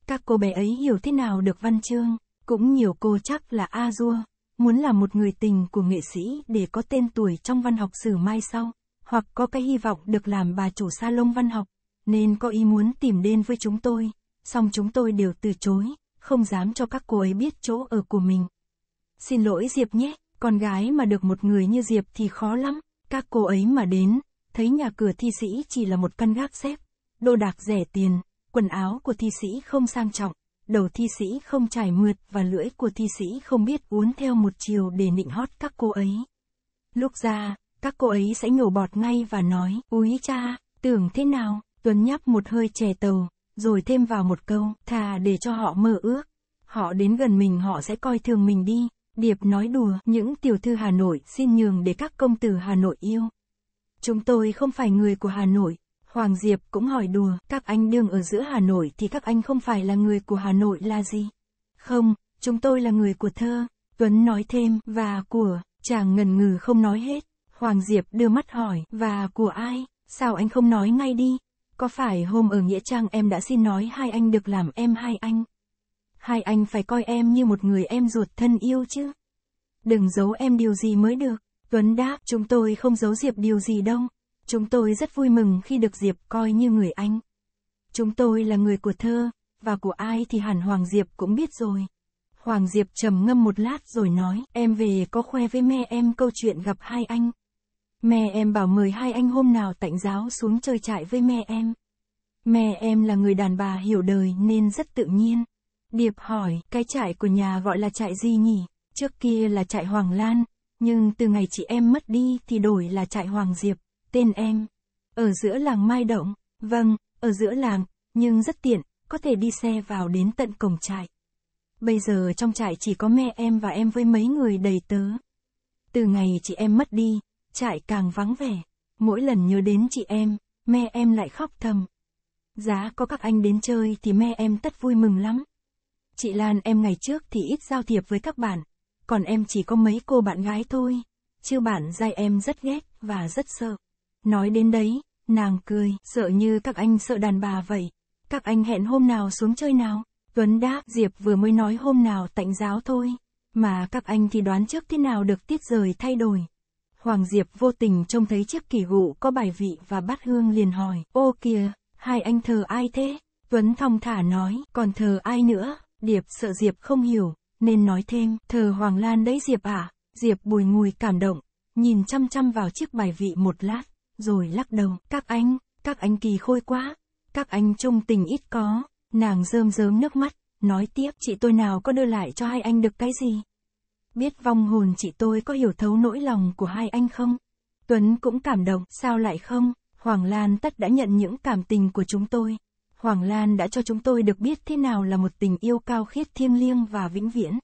Các cô bé ấy hiểu thế nào được văn chương, cũng nhiều cô chắc là A-dua muốn là một người tình của nghệ sĩ để có tên tuổi trong văn học sử mai sau, hoặc có cái hy vọng được làm bà chủ salon văn học, nên có ý muốn tìm đến với chúng tôi, song chúng tôi đều từ chối, không dám cho các cô ấy biết chỗ ở của mình. Xin lỗi Diệp nhé, con gái mà được một người như Diệp thì khó lắm, các cô ấy mà đến, thấy nhà cửa thi sĩ chỉ là một căn gác xếp, đồ đạc rẻ tiền, quần áo của thi sĩ không sang trọng, đầu thi sĩ không trải mượt và lưỡi của thi sĩ không biết uốn theo một chiều để nịnh hót các cô ấy. Lúc ra, các cô ấy sẽ nhổ bọt ngay và nói, úi cha, tưởng thế nào, Tuấn nhấp một hơi chè tàu, rồi thêm vào một câu, thà để cho họ mơ ước. Họ đến gần mình họ sẽ coi thường mình đi. Điệp nói đùa, những tiểu thư Hà Nội xin nhường để các công tử Hà Nội yêu. Chúng tôi không phải người của Hà Nội, Hoàng Diệp cũng hỏi đùa, các anh đương ở giữa Hà Nội thì các anh không phải là người của Hà Nội là gì? Không, chúng tôi là người của thơ. Tuấn nói thêm, và của, chàng ngần ngừ không nói hết. Hoàng Diệp đưa mắt hỏi, và của ai? Sao anh không nói ngay đi? Có phải hôm ở Nghĩa Trang em đã xin nói hai anh được làm em hai anh? Hai anh phải coi em như một người em ruột thân yêu chứ? Đừng giấu em điều gì mới được. Tuấn đáp, chúng tôi không giấu Diệp điều gì đâu. Chúng tôi rất vui mừng khi được Diệp coi như người anh. Chúng tôi là người của thơ, và của ai thì hẳn Hoàng Diệp cũng biết rồi. Hoàng Diệp trầm ngâm một lát rồi nói, em về có khoe với mẹ em câu chuyện gặp hai anh. Mẹ em bảo mời hai anh hôm nào tạnh giáo xuống chơi trại với mẹ em. Mẹ em là người đàn bà hiểu đời nên rất tự nhiên. Điệp hỏi, cái trại của nhà gọi là trại gì nhỉ? Trước kia là trại Hoàng Lan, nhưng từ ngày chị em mất đi thì đổi là trại Hoàng Diệp tên em. Ở giữa làng Mai Động, vâng, ở giữa làng, nhưng rất tiện, có thể đi xe vào đến tận cổng trại. Bây giờ trong trại chỉ có mẹ em và em với mấy người đầy tớ. Từ ngày chị em mất đi, trại càng vắng vẻ. Mỗi lần nhớ đến chị em, mẹ em lại khóc thầm. Giá có các anh đến chơi thì mẹ em tất vui mừng lắm. Chị Lan em ngày trước thì ít giao thiệp với các bạn, còn em chỉ có mấy cô bạn gái thôi. Chứ bạn dai em rất ghét và rất sợ. Nói đến đấy, nàng cười, sợ như các anh sợ đàn bà vậy. Các anh hẹn hôm nào xuống chơi nào? Tuấn đáp, Diệp vừa mới nói hôm nào tạnh giáo thôi. Mà các anh thì đoán trước thế nào được tiết rời thay đổi. Hoàng Diệp vô tình trông thấy chiếc kỷ hụ có bài vị và bắt hương liền hỏi, ô kìa, hai anh thờ ai thế? Tuấn thong thả nói, còn thờ ai nữa? Điệp sợ Diệp không hiểu, nên nói thêm, thờ Hoàng Lan đấy Diệp à? Diệp bùi ngùi cảm động, nhìn chăm chăm vào chiếc bài vị một lát rồi lắc đầu, các anh, các anh kỳ khôi quá, các anh trông tình ít có, nàng rơm rớm nước mắt, nói tiếp, chị tôi nào có đưa lại cho hai anh được cái gì? Biết vong hồn chị tôi có hiểu thấu nỗi lòng của hai anh không? Tuấn cũng cảm động, sao lại không? Hoàng Lan tất đã nhận những cảm tình của chúng tôi. Hoàng Lan đã cho chúng tôi được biết thế nào là một tình yêu cao khiết thiêng liêng và vĩnh viễn.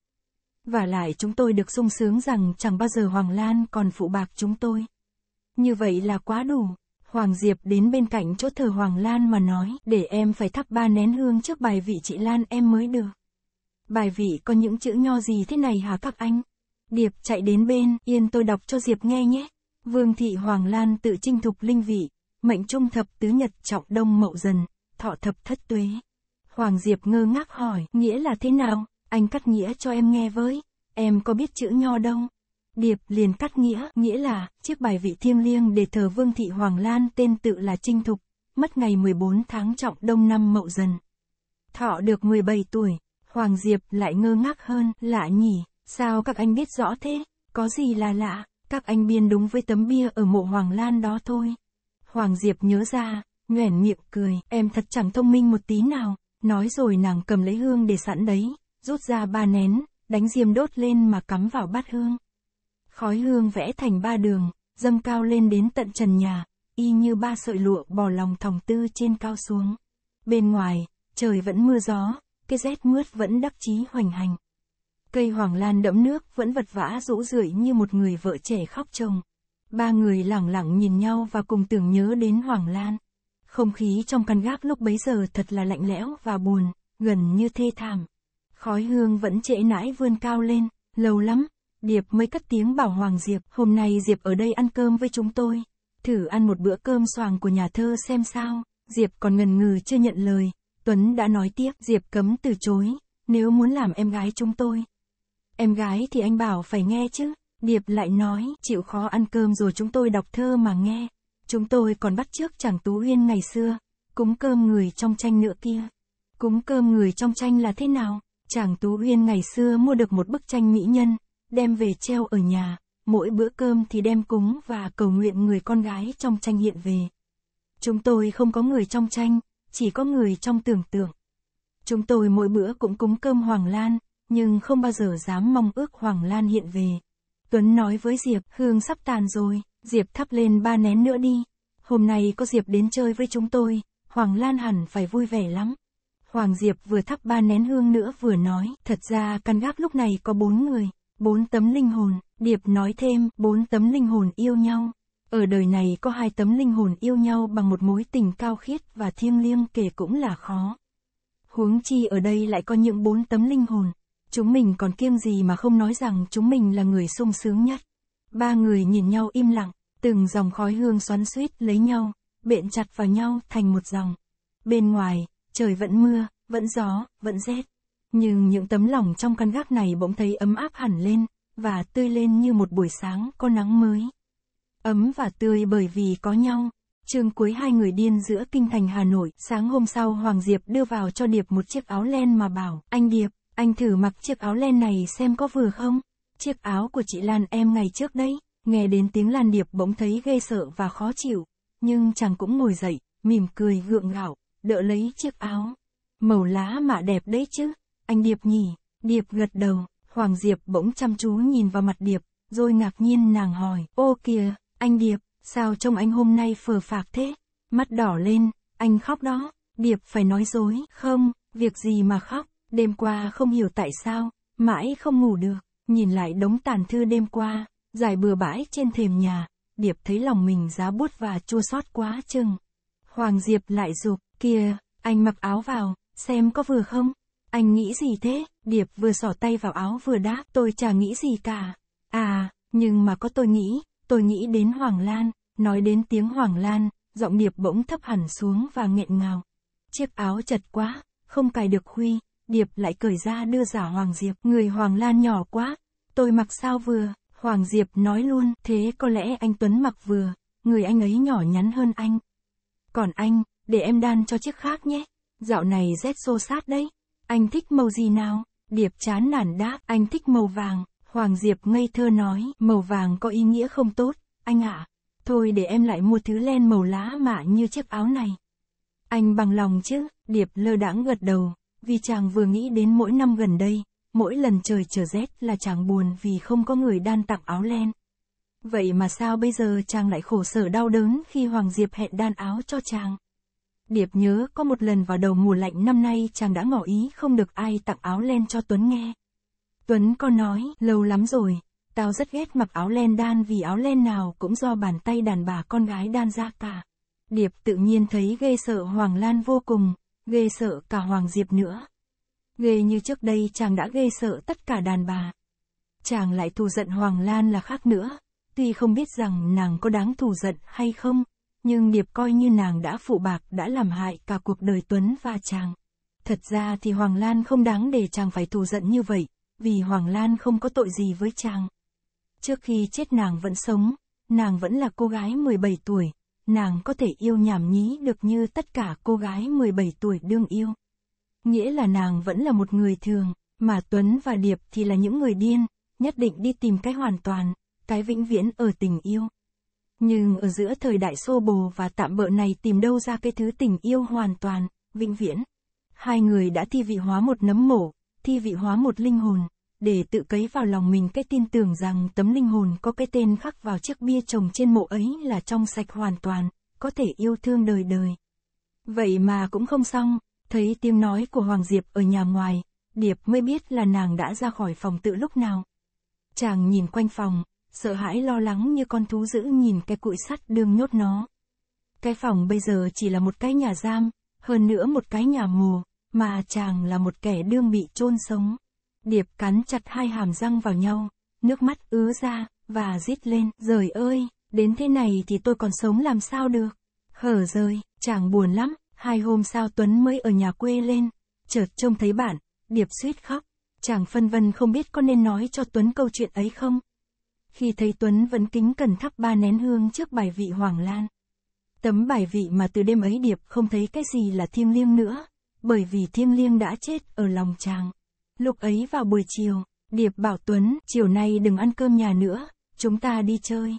Và lại chúng tôi được sung sướng rằng chẳng bao giờ Hoàng Lan còn phụ bạc chúng tôi. Như vậy là quá đủ. Hoàng Diệp đến bên cạnh chỗ thờ Hoàng Lan mà nói, để em phải thắp ba nén hương trước bài vị chị Lan em mới được. Bài vị có những chữ nho gì thế này hả các anh? Điệp chạy đến bên, yên tôi đọc cho Diệp nghe nhé. Vương thị Hoàng Lan tự trinh thục linh vị, mệnh trung thập tứ nhật trọng đông mậu dần, thọ thập thất tuế. Hoàng Diệp ngơ ngác hỏi, nghĩa là thế nào? Anh cắt nghĩa cho em nghe với, em có biết chữ nho đâu. Điệp liền cắt nghĩa, nghĩa là, chiếc bài vị thiêng liêng để thờ Vương Thị Hoàng Lan tên tự là Trinh Thục, mất ngày 14 tháng trọng đông năm mậu dần. Thọ được 17 tuổi, Hoàng Diệp lại ngơ ngác hơn, lạ nhỉ, sao các anh biết rõ thế, có gì là lạ, các anh biên đúng với tấm bia ở mộ Hoàng Lan đó thôi. Hoàng Diệp nhớ ra, nhoẻn miệng cười, em thật chẳng thông minh một tí nào, nói rồi nàng cầm lấy hương để sẵn đấy, rút ra ba nén, đánh diêm đốt lên mà cắm vào bát hương. Khói hương vẽ thành ba đường, dâng cao lên đến tận trần nhà, y như ba sợi lụa bò lòng thòng tư trên cao xuống. Bên ngoài, trời vẫn mưa gió, cái rét mướt vẫn đắc chí hoành hành. Cây hoàng lan đẫm nước vẫn vật vã rũ rượi như một người vợ trẻ khóc chồng. Ba người lẳng lặng nhìn nhau và cùng tưởng nhớ đến hoàng lan. Không khí trong căn gác lúc bấy giờ thật là lạnh lẽo và buồn, gần như thê thảm. Khói hương vẫn trễ nãi vươn cao lên, lâu lắm, Điệp mới cất tiếng bảo Hoàng Diệp, hôm nay Diệp ở đây ăn cơm với chúng tôi. Thử ăn một bữa cơm xoàng của nhà thơ xem sao. Diệp còn ngần ngừ chưa nhận lời. Tuấn đã nói tiếp, Diệp cấm từ chối. Nếu muốn làm em gái chúng tôi. Em gái thì anh bảo phải nghe chứ. Điệp lại nói, chịu khó ăn cơm rồi chúng tôi đọc thơ mà nghe. Chúng tôi còn bắt trước chàng Tú uyên ngày xưa. Cúng cơm người trong tranh nữa kia. Cúng cơm người trong tranh là thế nào? Chàng Tú uyên ngày xưa mua được một bức tranh mỹ nhân, đem về treo ở nhà, mỗi bữa cơm thì đem cúng và cầu nguyện người con gái trong tranh hiện về. Chúng tôi không có người trong tranh, chỉ có người trong tưởng tượng. Chúng tôi mỗi bữa cũng cúng cơm Hoàng Lan, nhưng không bao giờ dám mong ước Hoàng Lan hiện về. Tuấn nói với Diệp, hương sắp tàn rồi, Diệp thắp lên ba nén nữa đi. Hôm nay có Diệp đến chơi với chúng tôi, Hoàng Lan hẳn phải vui vẻ lắm. Hoàng Diệp vừa thắp ba nén hương nữa vừa nói, thật ra căn gác lúc này có bốn người, Bốn tấm linh hồn, Điệp nói thêm, bốn tấm linh hồn yêu nhau. Ở đời này có hai tấm linh hồn yêu nhau bằng một mối tình cao khiết và thiêng liêng kể cũng là khó. Huống chi ở đây lại có những bốn tấm linh hồn. Chúng mình còn kiêng gì mà không nói rằng chúng mình là người sung sướng nhất. Ba người nhìn nhau im lặng, từng dòng khói hương xoắn suýt lấy nhau, bện chặt vào nhau thành một dòng. Bên ngoài, trời vẫn mưa, vẫn gió, vẫn rét. Nhưng những tấm lòng trong căn gác này bỗng thấy ấm áp hẳn lên, và tươi lên như một buổi sáng có nắng mới. Ấm và tươi bởi vì có nhau. Chương cuối hai người điên giữa kinh thành Hà Nội, sáng hôm sau Hoàng Diệp đưa vào cho Điệp một chiếc áo len mà bảo, anh Điệp, anh thử mặc chiếc áo len này xem có vừa không? Chiếc áo của chị Lan em ngày trước đấy, nghe đến tiếng Lan Điệp bỗng thấy ghê sợ và khó chịu, nhưng chàng cũng ngồi dậy, mỉm cười gượng gạo, đỡ lấy chiếc áo. Màu lá mà đẹp đấy chứ, anh Điệp nhỉ? Điệp gật đầu, Hoàng Diệp bỗng chăm chú nhìn vào mặt Điệp, rồi ngạc nhiên nàng hỏi, ô kìa, anh Điệp, sao trông anh hôm nay phờ phạc thế? Mắt đỏ lên, anh khóc đó, Điệp phải nói dối, không, việc gì mà khóc, đêm qua không hiểu tại sao, mãi không ngủ được, nhìn lại đống tàn thư đêm qua, dài bừa bãi trên thềm nhà, Điệp thấy lòng mình giá bút và chua xót quá chừng. Hoàng Diệp lại dục, kìa, anh mặc áo vào, xem có vừa không? Anh nghĩ gì thế? Điệp vừa sỏ tay vào áo vừa đáp, tôi chả nghĩ gì cả. À, nhưng mà có tôi nghĩ, tôi nghĩ đến Hoàng Lan, nói đến tiếng Hoàng Lan, giọng Điệp bỗng thấp hẳn xuống và nghẹn ngào. Chiếc áo chật quá, không cài được Huy, Điệp lại cởi ra đưa giả Hoàng Diệp, người Hoàng Lan nhỏ quá, tôi mặc sao vừa, Hoàng Diệp nói luôn, thế có lẽ anh Tuấn mặc vừa, người anh ấy nhỏ nhắn hơn anh. Còn anh, để em đan cho chiếc khác nhé, dạo này rét xô sát đấy. Anh thích màu gì nào? Điệp chán nản đáp, anh thích màu vàng. Hoàng Diệp ngây thơ nói, màu vàng có ý nghĩa không tốt, anh ạ. À, thôi để em lại mua thứ len màu lá mạ như chiếc áo này. Anh bằng lòng chứ, Điệp lơ đãng gật đầu, vì chàng vừa nghĩ đến mỗi năm gần đây, mỗi lần trời trở rét là chàng buồn vì không có người đan tặng áo len. Vậy mà sao bây giờ chàng lại khổ sở đau đớn khi Hoàng Diệp hẹn đan áo cho chàng? Điệp nhớ có một lần vào đầu mùa lạnh năm nay chàng đã ngỏ ý không được ai tặng áo len cho Tuấn nghe. Tuấn có nói, lâu lắm rồi, tao rất ghét mặc áo len đan vì áo len nào cũng do bàn tay đàn bà con gái đan ra cả. Điệp tự nhiên thấy ghê sợ Hoàng Lan vô cùng, ghê sợ cả Hoàng Diệp nữa. Ghê như trước đây chàng đã ghê sợ tất cả đàn bà. Chàng lại thù giận Hoàng Lan là khác nữa, tuy không biết rằng nàng có đáng thù giận hay không nhưng Điệp coi như nàng đã phụ bạc đã làm hại cả cuộc đời Tuấn và chàng. Thật ra thì Hoàng Lan không đáng để chàng phải thù giận như vậy, vì Hoàng Lan không có tội gì với chàng. Trước khi chết nàng vẫn sống, nàng vẫn là cô gái 17 tuổi, nàng có thể yêu nhảm nhí được như tất cả cô gái 17 tuổi đương yêu. Nghĩa là nàng vẫn là một người thường, mà Tuấn và Điệp thì là những người điên, nhất định đi tìm cái hoàn toàn, cái vĩnh viễn ở tình yêu. Nhưng ở giữa thời đại xô bồ và tạm bỡ này tìm đâu ra cái thứ tình yêu hoàn toàn, vĩnh viễn. Hai người đã thi vị hóa một nấm mổ, thi vị hóa một linh hồn, để tự cấy vào lòng mình cái tin tưởng rằng tấm linh hồn có cái tên khắc vào chiếc bia trồng trên mộ ấy là trong sạch hoàn toàn, có thể yêu thương đời đời. Vậy mà cũng không xong, thấy tiếng nói của Hoàng Diệp ở nhà ngoài, Điệp mới biết là nàng đã ra khỏi phòng tự lúc nào. Chàng nhìn quanh phòng, sợ hãi lo lắng như con thú dữ nhìn cái cụi sắt đương nhốt nó. Cái phòng bây giờ chỉ là một cái nhà giam, hơn nữa một cái nhà mù, mà chàng là một kẻ đương bị chôn sống. Điệp cắn chặt hai hàm răng vào nhau, nước mắt ứa ra, và rít lên, rời ơi, đến thế này thì tôi còn sống làm sao được. Hở rời, chàng buồn lắm, hai hôm sau Tuấn mới ở nhà quê lên, chợt trông thấy bạn, Điệp suýt khóc. Chàng phân vân không biết có nên nói cho Tuấn câu chuyện ấy không, khi thấy Tuấn vẫn kính cẩn thắp ba nén hương trước bài vị Hoàng Lan. Tấm bài vị mà từ đêm ấy Điệp không thấy cái gì là thiêng liêng nữa, bởi vì thiêng liêng đã chết ở lòng chàng. Lúc ấy vào buổi chiều, Điệp bảo Tuấn, chiều nay đừng ăn cơm nhà nữa, chúng ta đi chơi.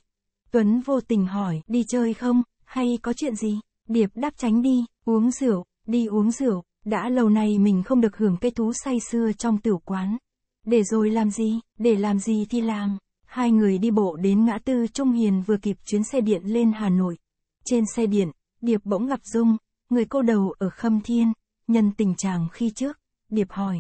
Tuấn vô tình hỏi, đi chơi không, hay có chuyện gì? Điệp đáp tránh đi, uống rượu, đi uống rượu, đã lâu nay mình không được hưởng cái thú say xưa trong tử quán. Để rồi làm gì, để làm gì thì làm. Hai người đi bộ đến ngã tư Trung Hiền vừa kịp chuyến xe điện lên Hà Nội. Trên xe điện, Điệp bỗng gặp Dung, người cô đầu ở Khâm Thiên, nhân tình chàng khi trước. Điệp hỏi,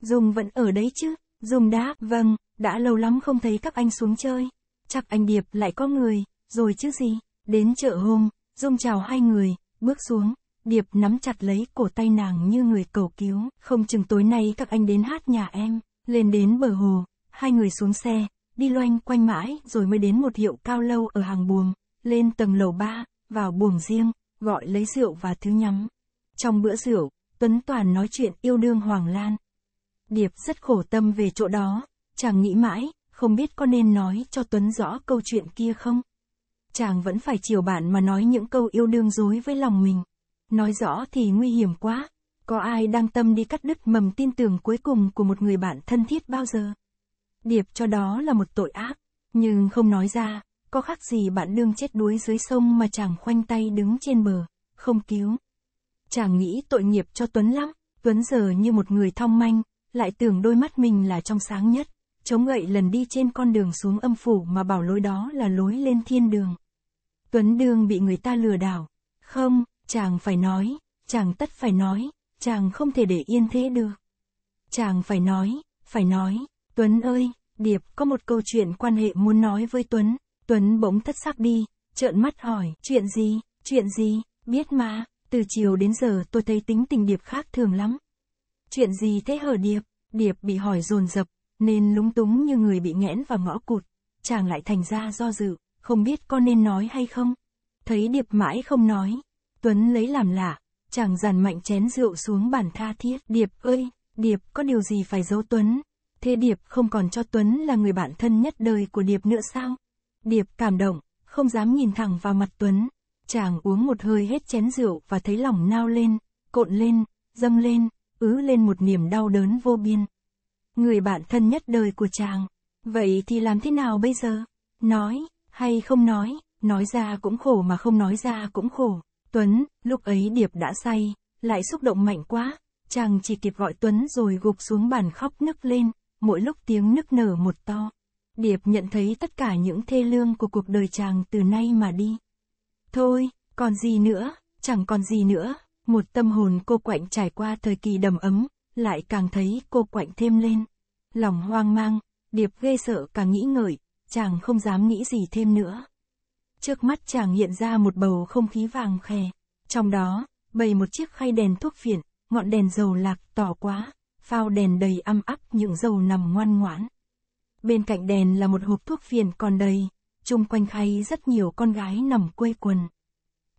Dung vẫn ở đấy chứ? Dung đáp, vâng, đã lâu lắm không thấy các anh xuống chơi. Chắc anh Điệp lại có người, rồi chứ gì. Đến chợ hôm, Dung chào hai người, bước xuống. Điệp nắm chặt lấy cổ tay nàng như người cầu cứu. Không chừng tối nay các anh đến hát nhà em. Lên đến bờ hồ, hai người xuống xe, đi loanh quanh mãi rồi mới đến một hiệu cao lâu ở hàng buồng, lên tầng lầu ba vào buồng riêng, gọi lấy rượu và thứ nhắm. Trong bữa rượu, Tuấn Toàn nói chuyện yêu đương Hoàng Lan. Điệp rất khổ tâm về chỗ đó, chàng nghĩ mãi, không biết có nên nói cho Tuấn rõ câu chuyện kia không. Chàng vẫn phải chiều bạn mà nói những câu yêu đương dối với lòng mình. Nói rõ thì nguy hiểm quá, có ai đang tâm đi cắt đứt mầm tin tưởng cuối cùng của một người bạn thân thiết bao giờ? điệp cho đó là một tội ác, nhưng không nói ra, có khác gì bạn đương chết đuối dưới sông mà chàng khoanh tay đứng trên bờ, không cứu. Chàng nghĩ tội nghiệp cho Tuấn lắm, Tuấn giờ như một người thong manh, lại tưởng đôi mắt mình là trong sáng nhất, chống gậy lần đi trên con đường xuống âm phủ mà bảo lối đó là lối lên thiên đường. Tuấn đương bị người ta lừa đảo, không, chàng phải nói, chàng tất phải nói, chàng không thể để yên thế được. Chàng phải nói, phải nói. Tuấn ơi, Điệp có một câu chuyện quan hệ muốn nói với Tuấn. Tuấn bỗng thất sắc đi, trợn mắt hỏi, chuyện gì, chuyện gì, biết mà, từ chiều đến giờ tôi thấy tính tình Điệp khác thường lắm. Chuyện gì thế hở Điệp? Điệp bị hỏi dồn dập, nên lúng túng như người bị nghẽn vào ngõ cụt. Chàng lại thành ra do dự, không biết có nên nói hay không. Thấy Điệp mãi không nói, Tuấn lấy làm lạ, chàng giàn mạnh chén rượu xuống bàn tha thiết. Điệp ơi, Điệp có điều gì phải giấu Tuấn? Thế Điệp không còn cho Tuấn là người bạn thân nhất đời của Điệp nữa sao? Điệp cảm động, không dám nhìn thẳng vào mặt Tuấn. Chàng uống một hơi hết chén rượu và thấy lòng nao lên, cộn lên, dâng lên, ứ lên một niềm đau đớn vô biên. Người bạn thân nhất đời của chàng. Vậy thì làm thế nào bây giờ? Nói, hay không nói, nói ra cũng khổ mà không nói ra cũng khổ. Tuấn, lúc ấy Điệp đã say, lại xúc động mạnh quá, chàng chỉ kịp gọi Tuấn rồi gục xuống bàn khóc nức lên mỗi lúc tiếng nức nở một to. Điệp nhận thấy tất cả những thê lương của cuộc đời chàng từ nay mà đi. Thôi, còn gì nữa, chẳng còn gì nữa, một tâm hồn cô quạnh trải qua thời kỳ đầm ấm, lại càng thấy cô quạnh thêm lên. Lòng hoang mang, Điệp ghê sợ càng nghĩ ngợi, chàng không dám nghĩ gì thêm nữa. Trước mắt chàng hiện ra một bầu không khí vàng khè, trong đó, bày một chiếc khay đèn thuốc phiện, ngọn đèn dầu lạc tỏ quá, phao đèn đầy âm áp những dầu nằm ngoan ngoãn. Bên cạnh đèn là một hộp thuốc phiện còn đầy, chung quanh khay rất nhiều con gái nằm quây quần.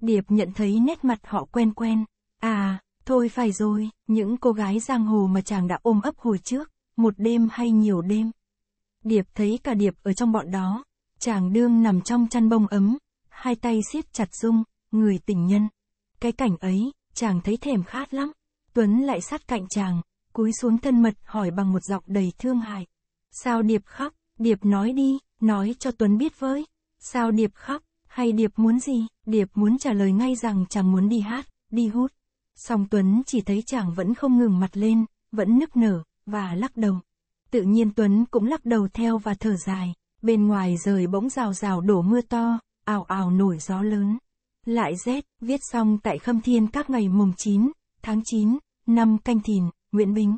Điệp nhận thấy nét mặt họ quen quen, à, thôi phải rồi, những cô gái giang hồ mà chàng đã ôm ấp hồi trước, một đêm hay nhiều đêm. Điệp thấy cả Điệp ở trong bọn đó, chàng đương nằm trong chăn bông ấm, hai tay siết chặt dung, người tình nhân. Cái cảnh ấy, chàng thấy thèm khát lắm. Tuấn lại sát cạnh chàng, cúi xuống thân mật hỏi bằng một giọng đầy thương hại. Sao Điệp khóc, Điệp nói đi, nói cho Tuấn biết với. Sao Điệp khóc, hay Điệp muốn gì? Điệp muốn trả lời ngay rằng chàng muốn đi hát, đi hút. Song Tuấn chỉ thấy chàng vẫn không ngừng mặt lên, vẫn nức nở, và lắc đầu. Tự nhiên Tuấn cũng lắc đầu theo và thở dài. Bên ngoài rời bỗng rào rào đổ mưa to, ảo ảo nổi gió lớn. Lại rét, viết xong tại Khâm Thiên các ngày mùng 9, tháng 9, năm canh thìn. Nguyễn Bính